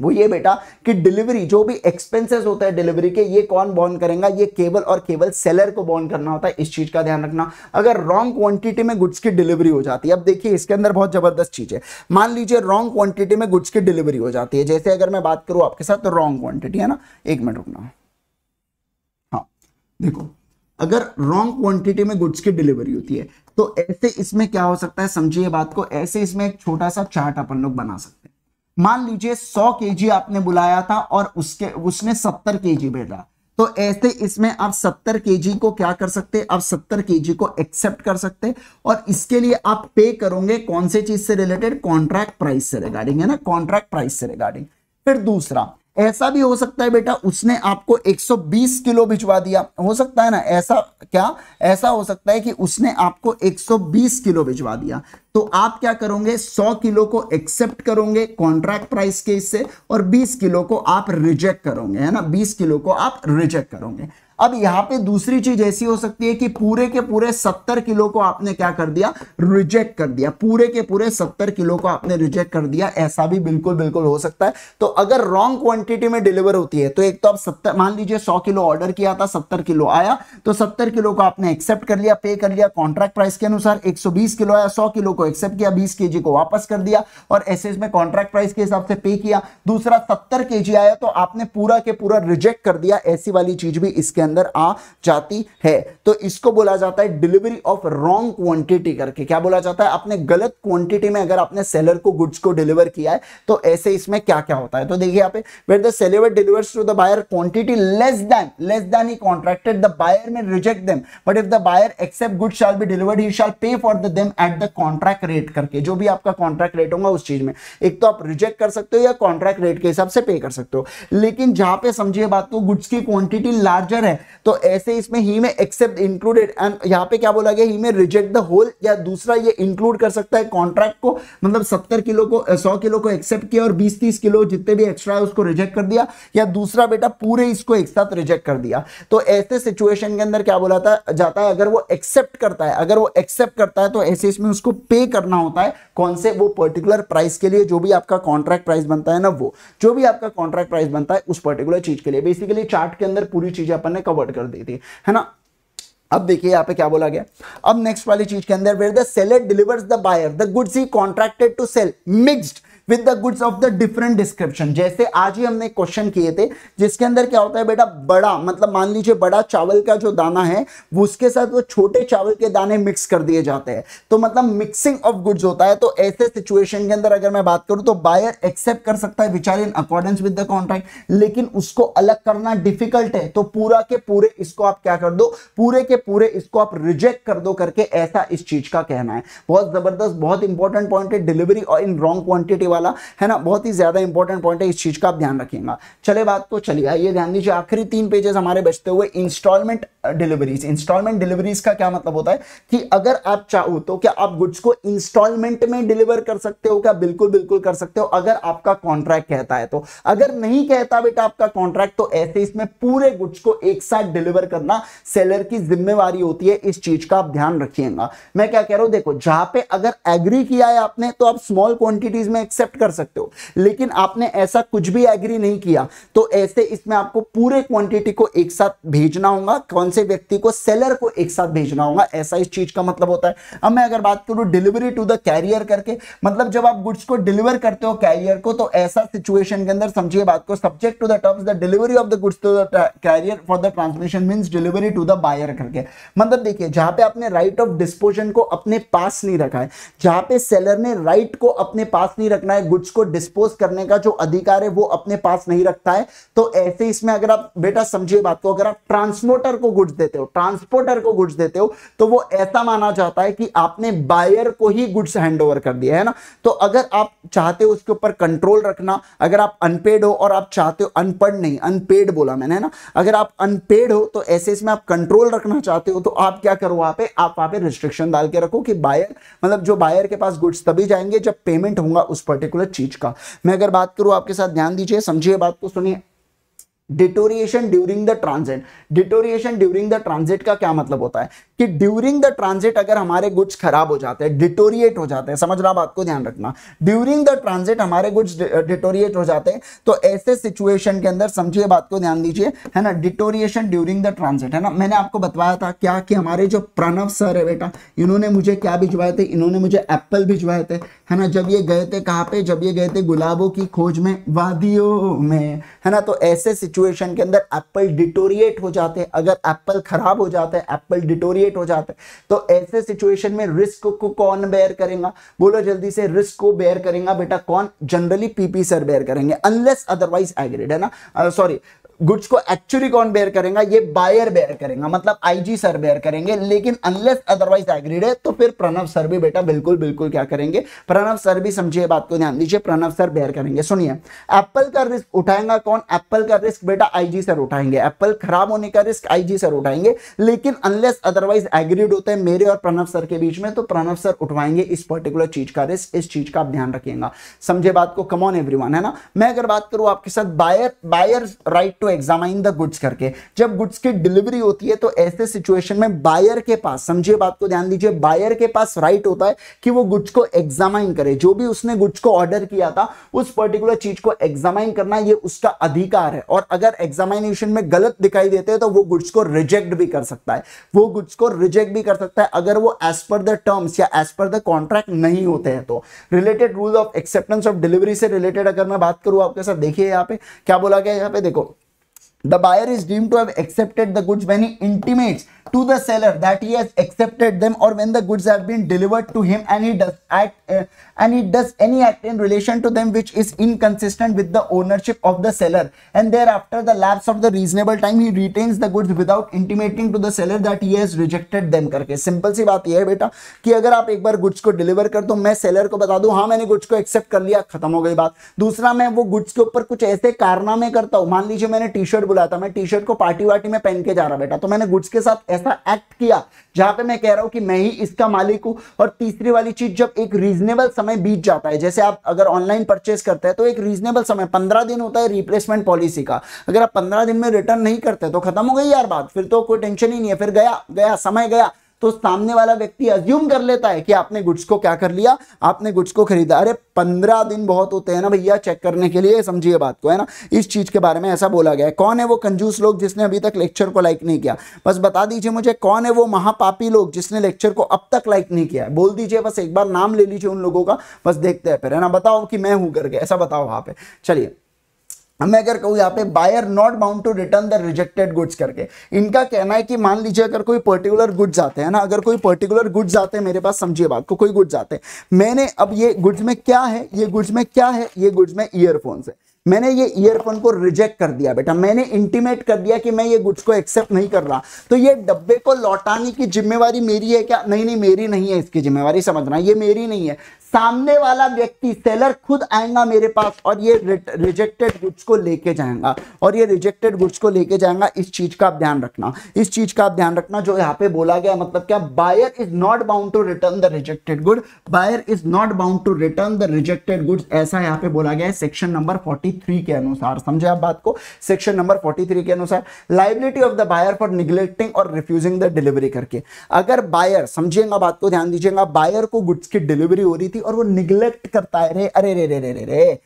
वो ये बेटा कि डिलीवरी जो भी एक्सपेंसेस होता है डिलीवरी के ये कौन बॉन्ड करेगा ये केवल और केवल सेलर को बॉन्ड करना होता है इस चीज का ध्यान रखना अगर रॉन्ग क्वांटिटी में गुड्स की डिलीवरी हो जाती है अब देखिए इसके अंदर बहुत जबरदस्त चीज है मान लीजिए रॉन्ग क्वांटिटी में गुड्स की डिलीवरी हो जाती है जैसे अगर मैं बात करूं आपके साथ रॉन्ग तो क्वांटिटी है ना एक मिनट रुकना हाँ देखो अगर रॉन्ग क्वांटिटी में गुड्स की डिलीवरी होती है तो ऐसे इसमें क्या हो सकता है समझिए बात को ऐसे इसमें एक छोटा सा चार्ट अपन लोग बना सकते हैं मान लीजिए 100 केजी आपने बुलाया था और उसके उसने 70 केजी भेजा तो ऐसे इसमें आप 70 केजी को क्या कर सकते आप 70 केजी को एक्सेप्ट कर सकते और इसके लिए आप पे करोगे कौन से चीज से रिलेटेड कॉन्ट्रैक्ट प्राइस से रिगार्डिंग है ना कॉन्ट्रैक्ट प्राइस से रिगार्डिंग फिर दूसरा ऐसा भी हो सकता है बेटा उसने आपको 120 किलो भिजवा दिया हो सकता है ना ऐसा क्या ऐसा हो सकता है कि उसने आपको 120 किलो भिजवा दिया तो आप क्या करोगे 100 किलो को एक्सेप्ट करोगे कॉन्ट्रैक्ट प्राइस के इससे और 20 किलो को आप रिजेक्ट करोगे है ना 20 किलो को आप रिजेक्ट करोगे अब यहां पे दूसरी चीज ऐसी हो सकती है कि पूरे के पूरे सत्तर किलो को आपने क्या कर दिया रिजेक्ट कर दिया पूरे के पूरे सत्तर किलो को आपने रिजेक्ट कर दिया ऐसा भी बिल्कुल बिल्कुल हो सकता है तो अगर रॉन्ग क्वांटिटी में डिलीवर होती है तो एक तो आप सत्तर मान लीजिए सौ किलो ऑर्डर किया था सत्तर किलो आया तो सत्तर किलो को आपने एक्सेप्ट कर लिया पे कर लिया कॉन्ट्रैक्ट प्राइस के अनुसार एक किलो आया सौ किलो को एक्सेप्ट किया बीस के को वापस कर दिया और ऐसे इसमें कॉन्ट्रैक्ट प्राइस के हिसाब से पे किया दूसरा सत्तर के आया तो आपने पूरा के पूरा रिजेक्ट कर दिया ऐसी वाली चीज भी इसके अंदर आ जाती है तो इसको बोला जाता है डिलीवरी ऑफ रॉन्ग क्वांटिटी करके क्या बोला जाता है अपने गलत क्वांटिटी में अगर आपने सेलर को गुड्स को डिलीवर किया है तो ऐसे इसमें क्या क्या होता है तो देखिए यहाँ पे where the seller delivers to the buyer quantity less than less than he contracted the buyer may reject them but if the buyer accept good shall be delivered he shall pay for the them at the contract rate करके जो भी आपका contract rate होगा उस चीज में एक तो आप रिजेक्ट कर सकते हो या कॉन्ट्रैक्ट रेट के हिसाब से पे कर सकते हो लेकिन जहां पे समझिए बात तो गुड्स की क्वांटिटी लार्जर है है तो ऐसे इसमें ही में एक्सेप्ट इंक्लूडेड एंड यहाँ पे क्या बोला गया ही में रिजेक्ट द होल या दूसरा ये इंक्लूड कर सकता है कॉन्ट्रैक्ट को मतलब सत्तर किलो को सौ किलो को एक्सेप्ट किया और बीस तीस किलो जितने भी एक्स्ट्रा है उसको रिजेक्ट कर दिया या दूसरा बेटा पूरे इसको एक साथ रिजेक्ट कर दिया तो ऐसे सिचुएशन के अंदर क्या बोला था जाता है अगर वो एक्सेप्ट करता है अगर वो एक्सेप्ट करता है तो ऐसे इसमें उसको पे करना होता है कौन से वो पर्टिकुलर प्राइस के लिए जो भी आपका कॉन्ट्रैक्ट प्राइस बनता है ना वो जो भी आपका कॉन्ट्रैक्ट प्राइस बनता है उस पर्टिकुलर चीज के लिए बेसिकली चार्ट के अंदर पूरी चीज अपन ने कवर्ड कर दी थी है ना अब देखिए यहाँ पे क्या बोला गया अब नेक्स्ट वाली चीज के अंदर where the seller delivers the buyer the goods he contracted to sell mixed with the goods of the different description जैसे आज ही हमने क्वेश्चन किए थे जिसके अंदर क्या होता है बेटा बड़ा मतलब मान लीजिए बड़ा चावल का जो दाना है वो उसके साथ वो छोटे चावल के दाने मिक्स कर दिए जाते हैं तो मतलब मिक्सिंग ऑफ गुड्स होता है तो ऐसे सिचुएशन के अंदर अगर मैं बात करूं तो बायर एक्सेप्ट कर सकता है विचार in accordance with the contract लेकिन उसको अलग करना डिफिकल्ट है तो पूरा के पूरे इसको आप क्या कर दो पूरे के पूरे इसको आप रिजेक्ट कर दो करके ऐसा इस चीज का कहना है बहुत जबरदस्त बहुत इंपॉर्टेंट पॉइंट है डिलीवरी और इन रॉन्ग क्वांटिटी वाला है ना बहुत ही ज़्यादा इंपॉर्टेंट पॉइंट है इस चीज़ का आप ध्यान रखेंगे चले बात तो चलिए आइए ध्यान दीजिए आखिरी तीन पेजेस हमारे बचते हुए इंस्टॉलमेंट डिलीवरीज इंस्टॉलमेंट डिलीवरीज का क्या मतलब होता है कि अगर आप चाहो तो क्या आप गुड्स को इंस्टॉलमेंट में डिलीवर कर सकते हो क्या बिल्कुल बिल्कुल कर सकते हो अगर आपका कॉन्ट्रैक्ट कहता है तो अगर नहीं कहता बेटा आपका कॉन्ट्रैक्ट तो ऐसे इसमें पूरे गुड्स को एक साथ डिलीवर करना सेलर की जिम्मेवारी होती है इस चीज का आप ध्यान रखिएगा मैं क्या कह रहा हूं देखो जहां पे अगर एग्री किया है आपने तो आप स्मॉल क्वांटिटीज में एक्सेप्ट एक्सेप्ट कर सकते हो लेकिन आपने ऐसा कुछ भी एग्री नहीं किया तो ऐसे इसमें आपको पूरे क्वांटिटी को एक साथ भेजना होगा कौन से व्यक्ति को सेलर को एक साथ भेजना होगा ऐसा इस चीज का मतलब होता है अब मैं अगर बात करूं डिलीवरी टू द कैरियर करके मतलब जब आप गुड्स को डिलीवर करते हो कैरियर को तो ऐसा सिचुएशन के अंदर समझिए बात को subject to the terms the delivery of the goods to the carrier for the transmission mean delivery to the buyer करके मतलब देखिए जहां पे आपने राइट ऑफ डिस्पोजन को अपने पास नहीं रखा है जहां पे सेलर ने राइट को अपने पास नहीं रखना करना है गुड्स को डिस्पोज करने का जो अधिकार है वो अपने पास नहीं रखता है तो ऐसे इसमें अगर आप बेटा समझिए बात को अगर आप ट्रांसपोर्टर को गुड्स देते हो ट्रांसपोर्टर को गुड्स देते हो तो वो ऐसा माना जाता है कि आपने बायर को ही गुड्स हैंड कर दिया है ना तो अगर आप चाहते हो उसके ऊपर कंट्रोल रखना अगर आप अनपेड हो और आप चाहते हो अनपढ़ नहीं अनपेड बोला मैंने ना अगर आप अनपेड हो तो ऐसे इसमें आप कंट्रोल रखना चाहते हो तो आप क्या करो वहां पे आप वहां पे रिस्ट्रिक्शन डाल के रखो कि बायर मतलब जो बायर के पास गुड्स तभी जाएंगे जब पेमेंट होगा उस पर पर्टिकुलर चीज का मैं अगर बात करूं आपके साथ ध्यान दीजिए समझिए बात को सुनिए deterioration during the transit deterioration during the transit का क्या मतलब होता है कि ड्यूरिंग द ट्रांजिट अगर हमारे गुड्स खराब हो जाते हैं डिटोरिएट हो जाते हैं समझ रहा बात को ध्यान रखना ड्यूरिंग द ट्रांजिट हमारे गुड्स डिटोरिएट हो जाते हैं तो ऐसे सिचुएशन के अंदर समझिए बात को ध्यान दीजिए है ना डिटोरिएशन ड्यूरिंग द ट्रांजिट है ना मैंने आपको बताया था क्या कि हमारे जो प्रणव सर है बेटा इन्होंने मुझे क्या भिजवाए थे इन्होंने मुझे एप्पल भिजवाए थे है ना जब ये गए थे कहाँ पे जब ये गए थे गुलाबों की खोज में वादियों में है ना तो ऐसे सिचुएशन के अंदर एप्पल डिटोरिएट हो जाते हैं अगर एप्पल खराब हो जाते हैं एप्पल डिटोरिएट क्रिएट हो जाता है तो ऐसे सिचुएशन में रिस्क को कौन बेयर करेगा बोलो जल्दी से रिस्क को बेयर करेगा बेटा कौन जनरली पीपी सर बेयर करेंगे अनलेस अदरवाइज एग्रीड है ना सॉरी uh, गुड्स को एक्चुअली कौन बेयर करेगा ये बायर बेयर करेगा मतलब आईजी सर बेयर करेंगे लेकिन अनलेस अदरवाइज एग्रीड है तो फिर प्रणव सर भी बेटा बिल्कुल बिल्कुल क्या करेंगे प्रणव सर भी समझिए बात को ध्यान दीजिए प्रणव सर बेयर करेंगे सुनिए एप्पल का रिस्क उठाएगा कौन एप्पल का रिस्क बेटा आई सर उठाएंगे एप्पल खराब होने का रिस्क आई सर उठाएंगे लेकिन अनलेस अदरवाइज एग्रीड होते हैं मेरे और प्रणव सर के बीच में तो प्रणव सर उठवाएंगे इस पर्टिकुलर चीज का रिस्क इस चीज का आप ध्यान रखिएगा समझे बात को कमॉन एवरी है ना मैं अगर बात करूं आपके साथ buyer buyer right to examine the goods करके जब गुड्स की डिलीवरी होती है तो ऐसे सिचुएशन में बायर के पास समझिए बात को ध्यान दीजिए बायर के पास राइट होता है कि वो गुड्स को एग्जामाइन करे जो भी उसने गुड्स को ऑर्डर किया था उस पर्टिकुलर चीज को एग्जामाइन करना ये उसका अधिकार है और अगर एग्जामिनेशन में गलत दिखाई देते हैं तो वो गुड्स को रिजेक्ट भी कर सकता है वो गुड्स को रिजेक्ट भी कर सकता है अगर वो एज पर द टर्म्स या एज पर द कॉन्ट्रैक्ट नहीं होते हैं तो related rule of acceptance of delivery से रिलेटेड अगर मैं बात करूं आपके साथ देखिए यहाँ पे क्या बोला गया यहाँ पे देखो The buyer is deemed to have accepted the goods when he intimates to the seller that he has accepted them or when the goods have been delivered to him and he does act uh, and he does any act in relation to them which is inconsistent with the ownership of the seller and thereafter the lapse of the reasonable time he retains the goods without intimating to the seller that he has rejected them करके simple सी बात यह है बेटा कि अगर आप एक बार गुड्स को डिलीवर कर दो मैं सेलर को बता दूं हाँ मैंने गुड्स को एक्सेप्ट कर लिया खत्म हो गई बात दूसरा मैं वो गुड्स के ऊपर कुछ ऐसे कारनामे करता हूं मान लीजिए मैंने टी शर्ट बुलाया था मैं टी शर्ट को पार्टी वार्टी में पहन के जा रहा बेटा तो मैंने गुड्स के साथ ऐसा एक्ट किया जहां पे मैं कह रहा हूं कि मैं ही इसका मालिक हूं और तीसरी वाली चीज जब एक रीजनेबल समय बीत जाता है जैसे आप अगर ऑनलाइन परचेस करते हैं तो एक रीजनेबल समय पंद्रह दिन होता है रिप्लेसमेंट पॉलिसी का अगर आप पंद्रह दिन में रिटर्न नहीं करते तो खत्म हो गई यार बात फिर तो कोई टेंशन ही नहीं है फिर गया गया समय गया तो सामने वाला व्यक्ति अज्यूम कर लेता है कि आपने गुड्स को क्या कर लिया आपने गुड्स को खरीदा अरे पंद्रह दिन बहुत होते हैं ना भैया चेक करने के लिए समझिए बात को है ना इस चीज़ के बारे में ऐसा बोला गया है कौन है वो कंजूस लोग जिसने अभी तक लेक्चर को लाइक नहीं किया बस बता दीजिए मुझे कौन है वो महापापी लोग जिसने लेक्चर को अब तक लाइक नहीं किया बोल दीजिए बस एक बार नाम ले लीजिए उन लोगों का बस देखते हैं फिर है ना बताओ कि मैं हूँ करके ऐसा बताओ वहां पर चलिए मैं अगर कहूँ यहाँ पे buyer not bound to return the rejected goods करके इनका कहना है कि मान लीजिए अगर कोई पर्टिकुलर गुड्स आते हैं ना अगर कोई पर्टिकुलर गुड्स आते हैं मेरे पास समझिए बात को कोई गुड्स आते हैं मैंने अब ये गुड्स में क्या है ये गुड्स में क्या है ये गुड्स में ईयरफोन्स है मैंने ये ईयरफोन को रिजेक्ट कर दिया बेटा मैंने इंटीमेट कर दिया कि मैं ये गुड्स को एक्सेप्ट नहीं कर रहा तो ये डब्बे को लौटाने की जिम्मेवारी मेरी है क्या नहीं नहीं मेरी नहीं है इसकी जिम्मेवारी समझना ये मेरी नहीं है सामने वाला व्यक्ति सेलर खुद आएगा मेरे पास और ये रिजेक्टेड गुड्स को लेके जाएगा और ये रिजेक्टेड गुड्स को लेके जाएगा इस चीज का आप ध्यान रखना इस चीज का आप ध्यान रखना जो यहाँ पे बोला गया मतलब क्या buyer is not bound to return the rejected good buyer is not bound to return the rejected goods ऐसा यहाँ पे बोला गया है सेक्शन नंबर फोर्टी के अनुसार समझे आप बात को सेक्शन नंबर फोर्टी के अनुसार liability of the buyer for neglecting और रिफ्यूजिंग द डिलीवरी करके अगर बायर समझिएगा बात को ध्यान दीजिएगा बायर को गुड्स की डिलीवरी हो रही थी और वो निग्लेक्ट करता है रे अरे रे रे रे रे रे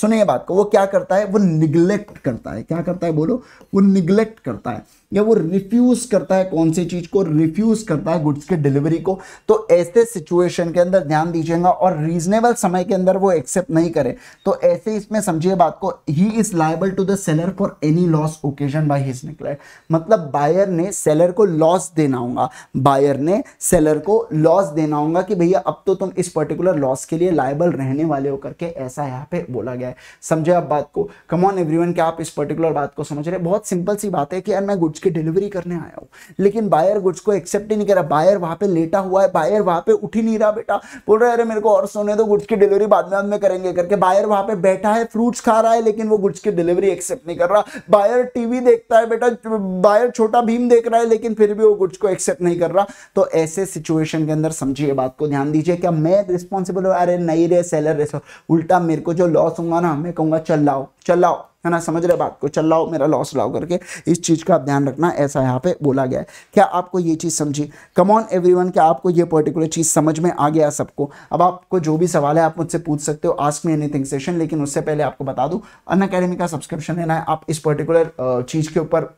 सुनिए बात को वो क्या करता है वो निग्लेक्ट करता है क्या करता है बोलो वो निग्लेक्ट करता है या वो रिफ्यूज करता है कौन सी चीज को रिफ्यूज करता है गुड्स की डिलीवरी को तो ऐसे सिचुएशन के अंदर ध्यान दीजिएगा और रीजनेबल समय के अंदर वो एक्सेप्ट नहीं करे तो ऐसे इसमें समझिए बात को he is liable to the seller for any loss occasioned by his neglect मतलब बायर ने सेलर को लॉस देना होगा बायर ने सेलर को लॉस देना होगा कि भैया अब तो तुम इस पर्टिकुलर लॉस के लिए लाइबल रहने वाले हो करके ऐसा यहाँ पे बोला गया है समझे आप बात को कमॉन एवरीवन क्या आप इस पर्टिकुलर बात को समझ रहे बहुत सिंपल सी बात है कि यार मैं गुड्स के डिलीवरी करने आया हूँ लेकिन बायर गुड्स को एक्सेप्ट ही नहीं कर रहा बायर वहाँ पे लेटा हुआ है बायर वहाँ पे उठ ही नहीं रहा बेटा बोल रहा है अरे मेरे को और सोने दो गुड्स की डिलीवरी बाद में बाद में करेंगे करके बायर वहाँ पे बैठा है फ्रूट्स खा रहा है लेकिन वो गुड्स की डिलीवरी एक्सेप्ट नहीं कर रहा बायर टीवी देखता है बेटा बायर छोटा भीम देख रहा है लेकिन फिर भी वो गुड्स को एक्सेप्ट नहीं कर रहा तो ऐसे सिचुएशन के अंदर समझिए बात को ध्यान दीजिए क्या मैं रिस्पॉन्सिबल हूँ अरे नहीं रे सेलर रे उल्टा मेरे को जो लॉस होगा ना मैं कहूँगा चल लाओ चल लाओ है ना समझ रहे बात को लाओ मेरा लॉस लाओ करके इस चीज़ का ध्यान रखना ऐसा यहाँ पे बोला गया है क्या आपको ये चीज़ समझी कम ऑन एवरीवन क्या आपको ये पर्टिकुलर चीज़ समझ में आ गया सबको अब आपको जो भी सवाल है आप मुझसे पूछ सकते हो आस्क मी एनीथिंग सेशन लेकिन उससे पहले आपको बता दूँ अन अकेडमी का सब्सक्रिप्शन लेना है आप इस पर्टिकुलर चीज़ के ऊपर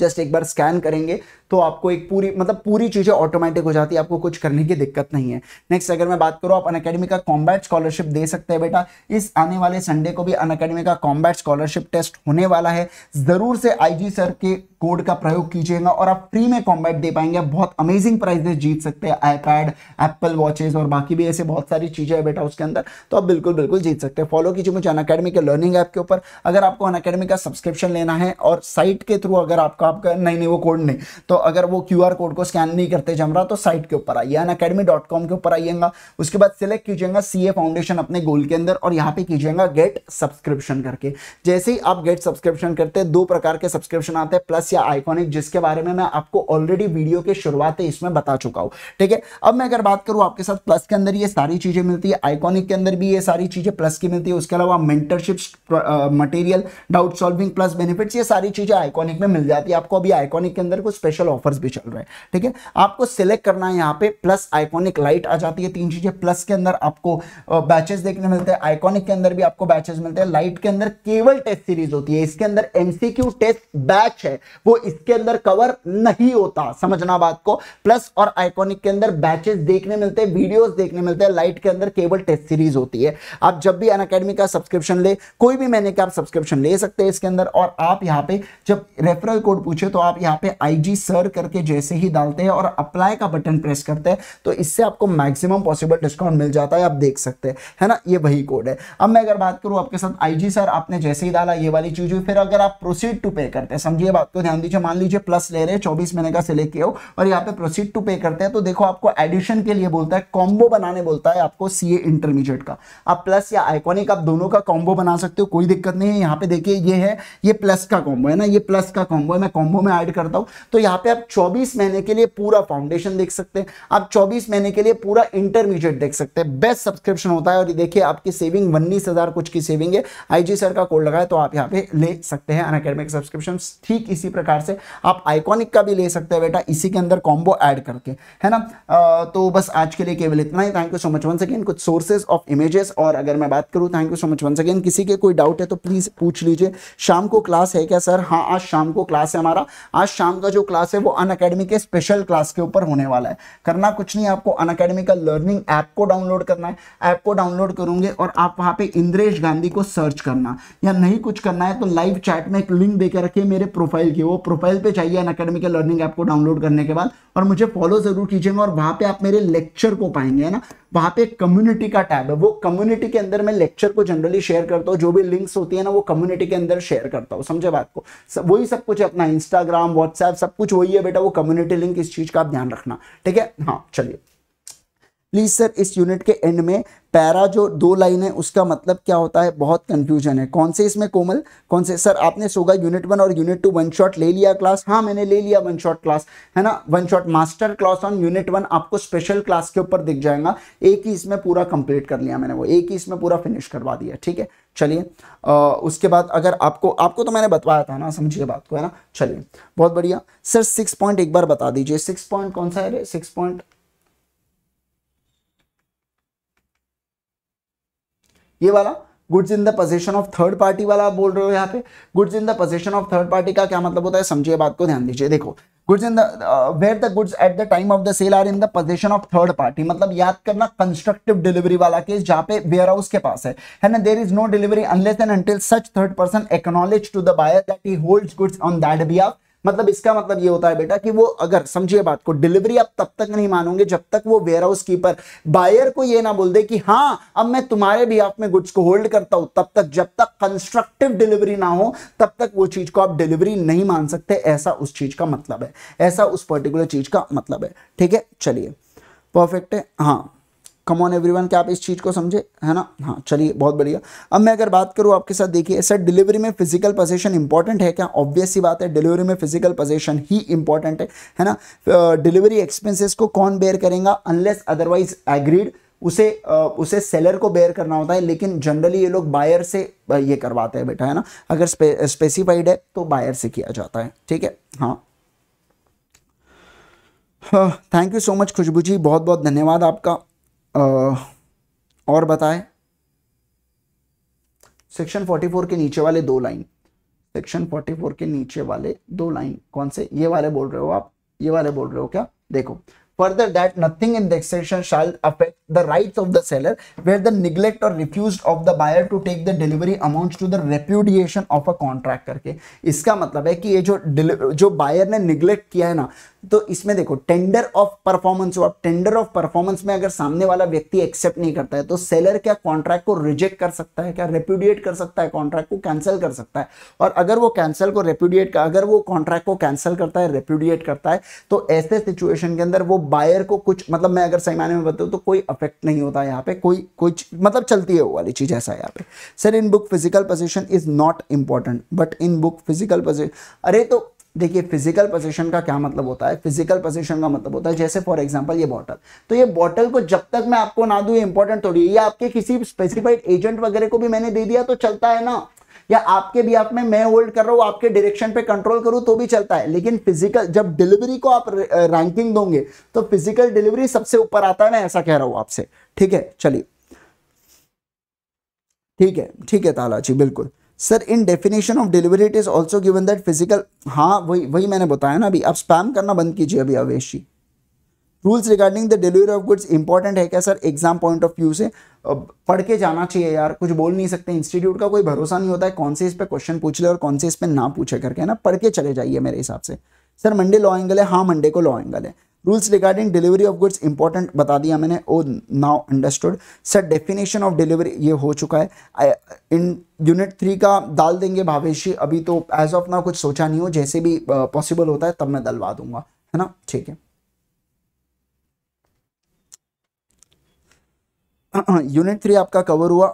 जस्ट एक बार स्कैन करेंगे तो आपको एक पूरी मतलब पूरी चीज़ें ऑटोमेटिक हो जाती है आपको कुछ करने की दिक्कत नहीं है नेक्स्ट अगर मैं बात करूँ आप अन अकेडमी का कॉम्बैट स्कॉलरशिप दे सकते हैं बेटा इस आने वाले संडे को भी अन अकेडमी का कॉम्बैट स्कॉलरशिप टेस्ट होने वाला है ज़रूर से आई सर के कोड का प्रयोग कीजिएगा और आप फ्री में कॉम्बैट दे पाएंगे आप बहुत अमेजिंग प्राइजेस जीत सकते हैं आईपैड एप्पल वॉचेज और बाकी भी ऐसे बहुत सारी चीज़ें हैं बेटा उसके अंदर तो आप बिल्कुल बिल्कुल जीत सकते हैं फॉलो कीजिए मुझे अन अकेडमी के लर्निंग ऐप के ऊपर अगर आपको अन अकेडमी का सब्सक्रिप्शन लेना है और साइट के थ्रू अगर आपका आपका नहीं नहीं वो कोड नहीं तो तो अगर वो क्यू कोड को स्कैन नहीं करते जम रहा तो साइट के ऊपर आइए अन अकेडमी डॉट कॉम के ऊपर आइएगा उसके बाद सिलेक्ट कीजिएगा सी ए फाउंडेशन अपने गोल के अंदर और यहाँ पे कीजिएगा गेट सब्सक्रिप्शन करके जैसे ही आप गेट सब्सक्रिप्शन करते हैं दो प्रकार के सब्सक्रिप्शन आते हैं प्लस या आइकॉनिक जिसके बारे में मैं आपको ऑलरेडी वीडियो के शुरुआत है इसमें बता चुका हूँ ठीक है अब मैं अगर बात करूँ आपके साथ प्लस के अंदर ये सारी चीज़ें मिलती है आइकॉनिक के अंदर भी ये सारी चीज़ें प्लस की मिलती है उसके अलावा mentorship material doubt solving plus benefits ये सारी चीज़ें आइकॉनिक में मिल जाती है आपको अभी आइकॉनिक के अंदर कुछ स्पेशल स्पेशल ऑफर्स भी चल रहे हैं ठीक है आपको सिलेक्ट करना है यहाँ पे प्लस आइकॉनिक लाइट आ जाती है तीन चीजें प्लस के अंदर आपको बैचेस देखने मिलते हैं आइकॉनिक के अंदर भी आपको बैचेस मिलते हैं लाइट के अंदर केवल टेस्ट सीरीज होती है इसके अंदर एमसीक्यू टेस्ट बैच है वो इसके अंदर कवर नहीं होता समझना बात को प्लस और आइकॉनिक के अंदर बैचेस देखने मिलते हैं वीडियोस देखने मिलते हैं लाइट के अंदर केवल टेस्ट सीरीज होती है आप जब भी अन का सब्सक्रिप्शन ले कोई भी मैंने का आप सब्सक्रिप्शन ले सकते हैं इसके अंदर और आप यहाँ पे जब रेफरल कोड पूछे तो आप यहाँ पे आई जी सर सर्च करके जैसे ही डालते हैं और अप्लाई का बटन प्रेस करते हैं तो इससे आपको मैक्सिमम पॉसिबल डिस्काउंट मिल जाता है आप देख सकते हैं है ना ये वही कोड है अब मैं अगर बात करूँ आपके साथ आई सर आपने जैसे ही डाला ये वाली चीज हुई फिर अगर आप प्रोसीड टू पे करते हैं समझिए बात को ध्यान दीजिए मान लीजिए प्लस ले रहे हैं चौबीस महीने का सिलेक्ट किया हो और यहाँ पे प्रोसीड टू पे करते हैं तो देखो आपको एडिशन के लिए बोलता है कॉम्बो बनाने बोलता है आपको सी इंटरमीडिएट का आप प्लस या आइकॉनिक आप दोनों का कॉम्बो बना सकते हो कोई दिक्कत नहीं है यहाँ पे देखिए ये है ये प्लस का कॉम्बो है ना ये प्लस का कॉम्बो है मैं कॉम्बो में ऐड करता हूँ तो यहाँ पे आप 24 महीने के लिए पूरा फाउंडेशन देख सकते हैं आप 24 महीने के लिए पूरा इंटरमीडिएट देख सकते हैं बेस्ट सब्सक्रिप्शन होता है और देखिए आपकी सेविंग उन्नीस हजार कुछ की सेविंग है आईजी सर का कोड लगाए तो आप यहाँ पे ले सकते हैं अनकेडमिक सब्सक्रिप्शन ठीक इसी प्रकार से आप आइकॉनिक का भी ले सकते हैं बेटा इसी के अंदर कॉम्बो एड करके है ना तो बस आज के लिए केवल इतना ही thank you so much one second कुछ सोर्सेज ऑफ इमेजेस और अगर मैं बात करूँ thank you so much one second किसी के कोई डाउट है तो प्लीज़ पूछ लीजिए शाम को क्लास है क्या सर हाँ आज शाम को क्लास है हमारा आज शाम का जो क्लास है से वो अन अकेडमी के स्पेशल क्लास के ऊपर होने वाला है करना कुछ नहीं आपको अन अकेडमी का लर्निंग ऐप को डाउनलोड करना है ऐप को डाउनलोड करूंगे और आप वहां पे इंद्रेश गांधी को सर्च करना या नहीं कुछ करना है तो लाइव चैट में एक लिंक देकर रखिए मेरे प्रोफाइल की वो प्रोफाइल पर चाहिए अन अकेडमी के लर्निंग ऐप को डाउनलोड करने के बाद और मुझे फॉलो जरूर कीजिएगा और वहां पर आप मेरे लेक्चर को पाएंगे है ना वहां पे कम्युनिटी का टैब है वो कम्युनिटी के अंदर मैं लेक्चर को जनरली शेयर करता हूँ जो भी लिंक्स होती है ना वो कम्युनिटी के अंदर शेयर करता हूँ समझे बात को वही सब कुछ अपना इंस्टाग्राम व्हाट्सएप सब कुछ वही वही है बेटा वो कम्युनिटी लिंक इस चीज का आप ध्यान रखना ठीक है हाँ चलिए प्लीज़ सर इस यूनिट के एंड में पैरा जो दो लाइन है उसका मतलब क्या होता है बहुत कंफ्यूजन है कौन से इसमें कोमल कौन से सर आपने सोगा यूनिट वन और यूनिट टू वन शॉट ले लिया क्लास हाँ मैंने ले लिया वन शॉट क्लास है ना one shot master class on unit one आपको स्पेशल क्लास के ऊपर दिख जाएगा एक ही इसमें पूरा कंप्लीट कर लिया मैंने वो एक ही इसमें पूरा फिनिश करवा दिया ठीक है चलिए उसके बाद अगर आपको आपको तो मैंने बताया था ना समझिए बात को है ना चलिए बहुत बढ़िया सर सिक्स पॉइंट एक बार बता दीजिए सिक्स पॉइंट कौन सा है सिक्स पॉइंट ये वाला goods in the possession of third party वाला आप बोल रहे हो यहाँ पे goods in the possession of third party का क्या मतलब होता है समझिए बात को ध्यान दीजिए देखो goods in the where the goods at the time of the sale are in the possession of third party मतलब याद करना कंस्ट्रक्टिव डिलीवरी वाला केस जहाँ पे वेयर हाउस के पास है है ना there is no delivery unless and until such third person acknowledge to the buyer that he holds goods on that behalf मतलब इसका मतलब ये होता है बेटा कि वो अगर समझिए बात को डिलीवरी आप तब तक नहीं मानोगे जब तक वो वेयर हाउस कीपर बायर को ये ना बोल दे कि हाँ अब मैं तुम्हारे भी आप में गुड्स को होल्ड करता हूं तब तक जब तक कंस्ट्रक्टिव डिलीवरी ना हो तब तक वो चीज को आप डिलीवरी नहीं मान सकते ऐसा उस चीज का मतलब है ऐसा उस पर्टिकुलर चीज का मतलब है ठीक है चलिए परफेक्ट है हाँ कम ऑन एवरीवन क्या आप इस चीज़ को समझे है ना हाँ चलिए बहुत बढ़िया अब मैं अगर बात करूँ आपके साथ देखिए सर डिलीवरी में फिजिकल पोजिशन इंपॉर्टेंट है क्या ऑब्वियस सी बात है डिलीवरी में फिजिकल पोजिशन ही इंपॉर्टेंट है है ना डिलीवरी एक्सपेंसेस को कौन बेयर करेगा अनलेस अदरवाइज एग्रीड उसे उसे सेलर को बेयर करना होता है लेकिन जनरली ये लोग बायर से ये करवाते हैं बेटा है ना अगर स्पे, स्पेसिफाइड है तो बायर से किया जाता है ठीक है हाँ thank you so much Khushboo ji बहुत बहुत धन्यवाद आपका और बताएं सेक्शन 44 के नीचे वाले दो लाइन सेक्शन 44 के नीचे वाले दो लाइन कौन से ये वाले बोल रहे हो आप ये वाले बोल रहे हो क्या देखो Further that nothing in the extension shall affect the rights of the seller where the neglect or refused of the buyer to take the delivery amounts to the repudiation of a contract करके इसका मतलब है कि ये जो जो buyer ने neglect किया है ना तो इसमें देखो tender of performance अब tender of performance में अगर सामने वाला व्यक्ति accept नहीं करता है तो seller क्या contract को reject कर सकता है क्या repudiate कर सकता है contract को cancel कर सकता है और अगर वो cancel को रेप्यूडिएट अगर वो contract को cancel करता है repudiate करता है तो ऐसे situation के अंदर वो बायर को कुछ मतलब मैं अगर सही माने में बताऊँ तो कोई अफेक्ट नहीं होता यहाँ पे कोई कुछ मतलब चलती है वो वाली चीज़ ऐसा है यहाँ पे sir in book physical position is not important but in book physical position अरे तो देखिए फिजिकल पोजिशन का क्या मतलब होता है फिजिकल पोजिशन का मतलब होता है जैसे फॉर एग्जांपल ये बॉटल तो ये बॉटल को जब तक मैं आपको ना दूं ये इंपॉर्टेंट थोड़ी ये आपके किसी स्पेसिफाइड एजेंट वगैरह को भी मैंने दे दिया तो चलता है ना या आपके भी आप में मैं होल्ड कर रहा हूं आपके डायरेक्शन पे कंट्रोल करूं तो भी चलता है लेकिन फिजिकल जब डिलीवरी को आप रैंकिंग दोगे तो फिजिकल डिलीवरी सबसे ऊपर आता है मैं ऐसा कह रहा हूं आपसे ठीक है चलिए ठीक है ठीक है ताला जी बिल्कुल sir in definition of delivery it is also given that physical हाँ वही वही मैंने बताया ना अभी आप स्पैम करना बंद कीजिए अभी Avesh ji rules regarding the delivery of goods important है क्या sir exam point of view से पढ़ के जाना चाहिए यार कुछ बोल नहीं सकते इंस्टीट्यूट का कोई भरोसा नहीं होता है कौन से इस पर क्वेश्चन पूछ ले और कौन से इस पर ना पूछे करके है ना पढ़ के चले जाइए मेरे हिसाब से सर मंडे लॉ एंगल है हाँ मंडे को लॉ एंगल है rules regarding delivery of goods important बता दिया मैंने oh now understood sir definition of delivery ये हो चुका है इन यूनिट थ्री का डाल देंगे भावेशी अभी तो एज ऑफ नाउ कुछ सोचा नहीं हो जैसे भी पॉसिबल uh, होता है तब मैं डलवा दूंगा है ना ठीक है यूनिट हाँ, थ्री आपका कवर हुआ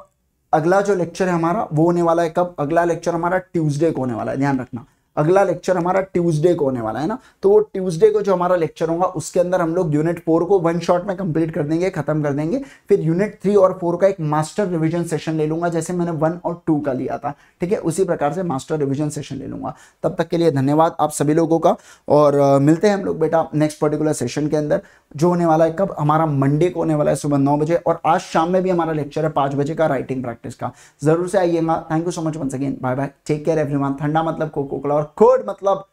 अगला जो लेक्चर है हमारा वो होने वाला है कब अगला लेक्चर हमारा ट्यूसडे को होने वाला है ध्यान रखना अगला लेक्चर हमारा ट्यूसडे को होने वाला है ना तो वो ट्यूसडे को जो हमारा लेक्चर होगा उसके अंदर हम लोग यूनिट फोर को वन शॉट में कंप्लीट कर देंगे खत्म कर देंगे फिर यूनिट थ्री और फोर का एक मास्टर रिविजन सेशन ले लूंगा जैसे मैंने वन और टू का लिया था ठीक है उसी प्रकार से मास्टर रिविजन सेशन ले लूंगा तब तक के लिए धन्यवाद आप सभी लोगों का और मिलते हैं हम लोग बेटा नेक्स्ट पर्टिकुलर सेशन के अंदर जो होने वाला है कब हमारा मंडे को होने वाला है सुबह नौ बजे और आज शाम में भी हमारा लेक्चर है पांच बजे का राइटिंग प्रैक्टिस का जरूर से आइएगा thank you so much one again bye bye take care every ठंडा मतलब कोको और कोड मतलब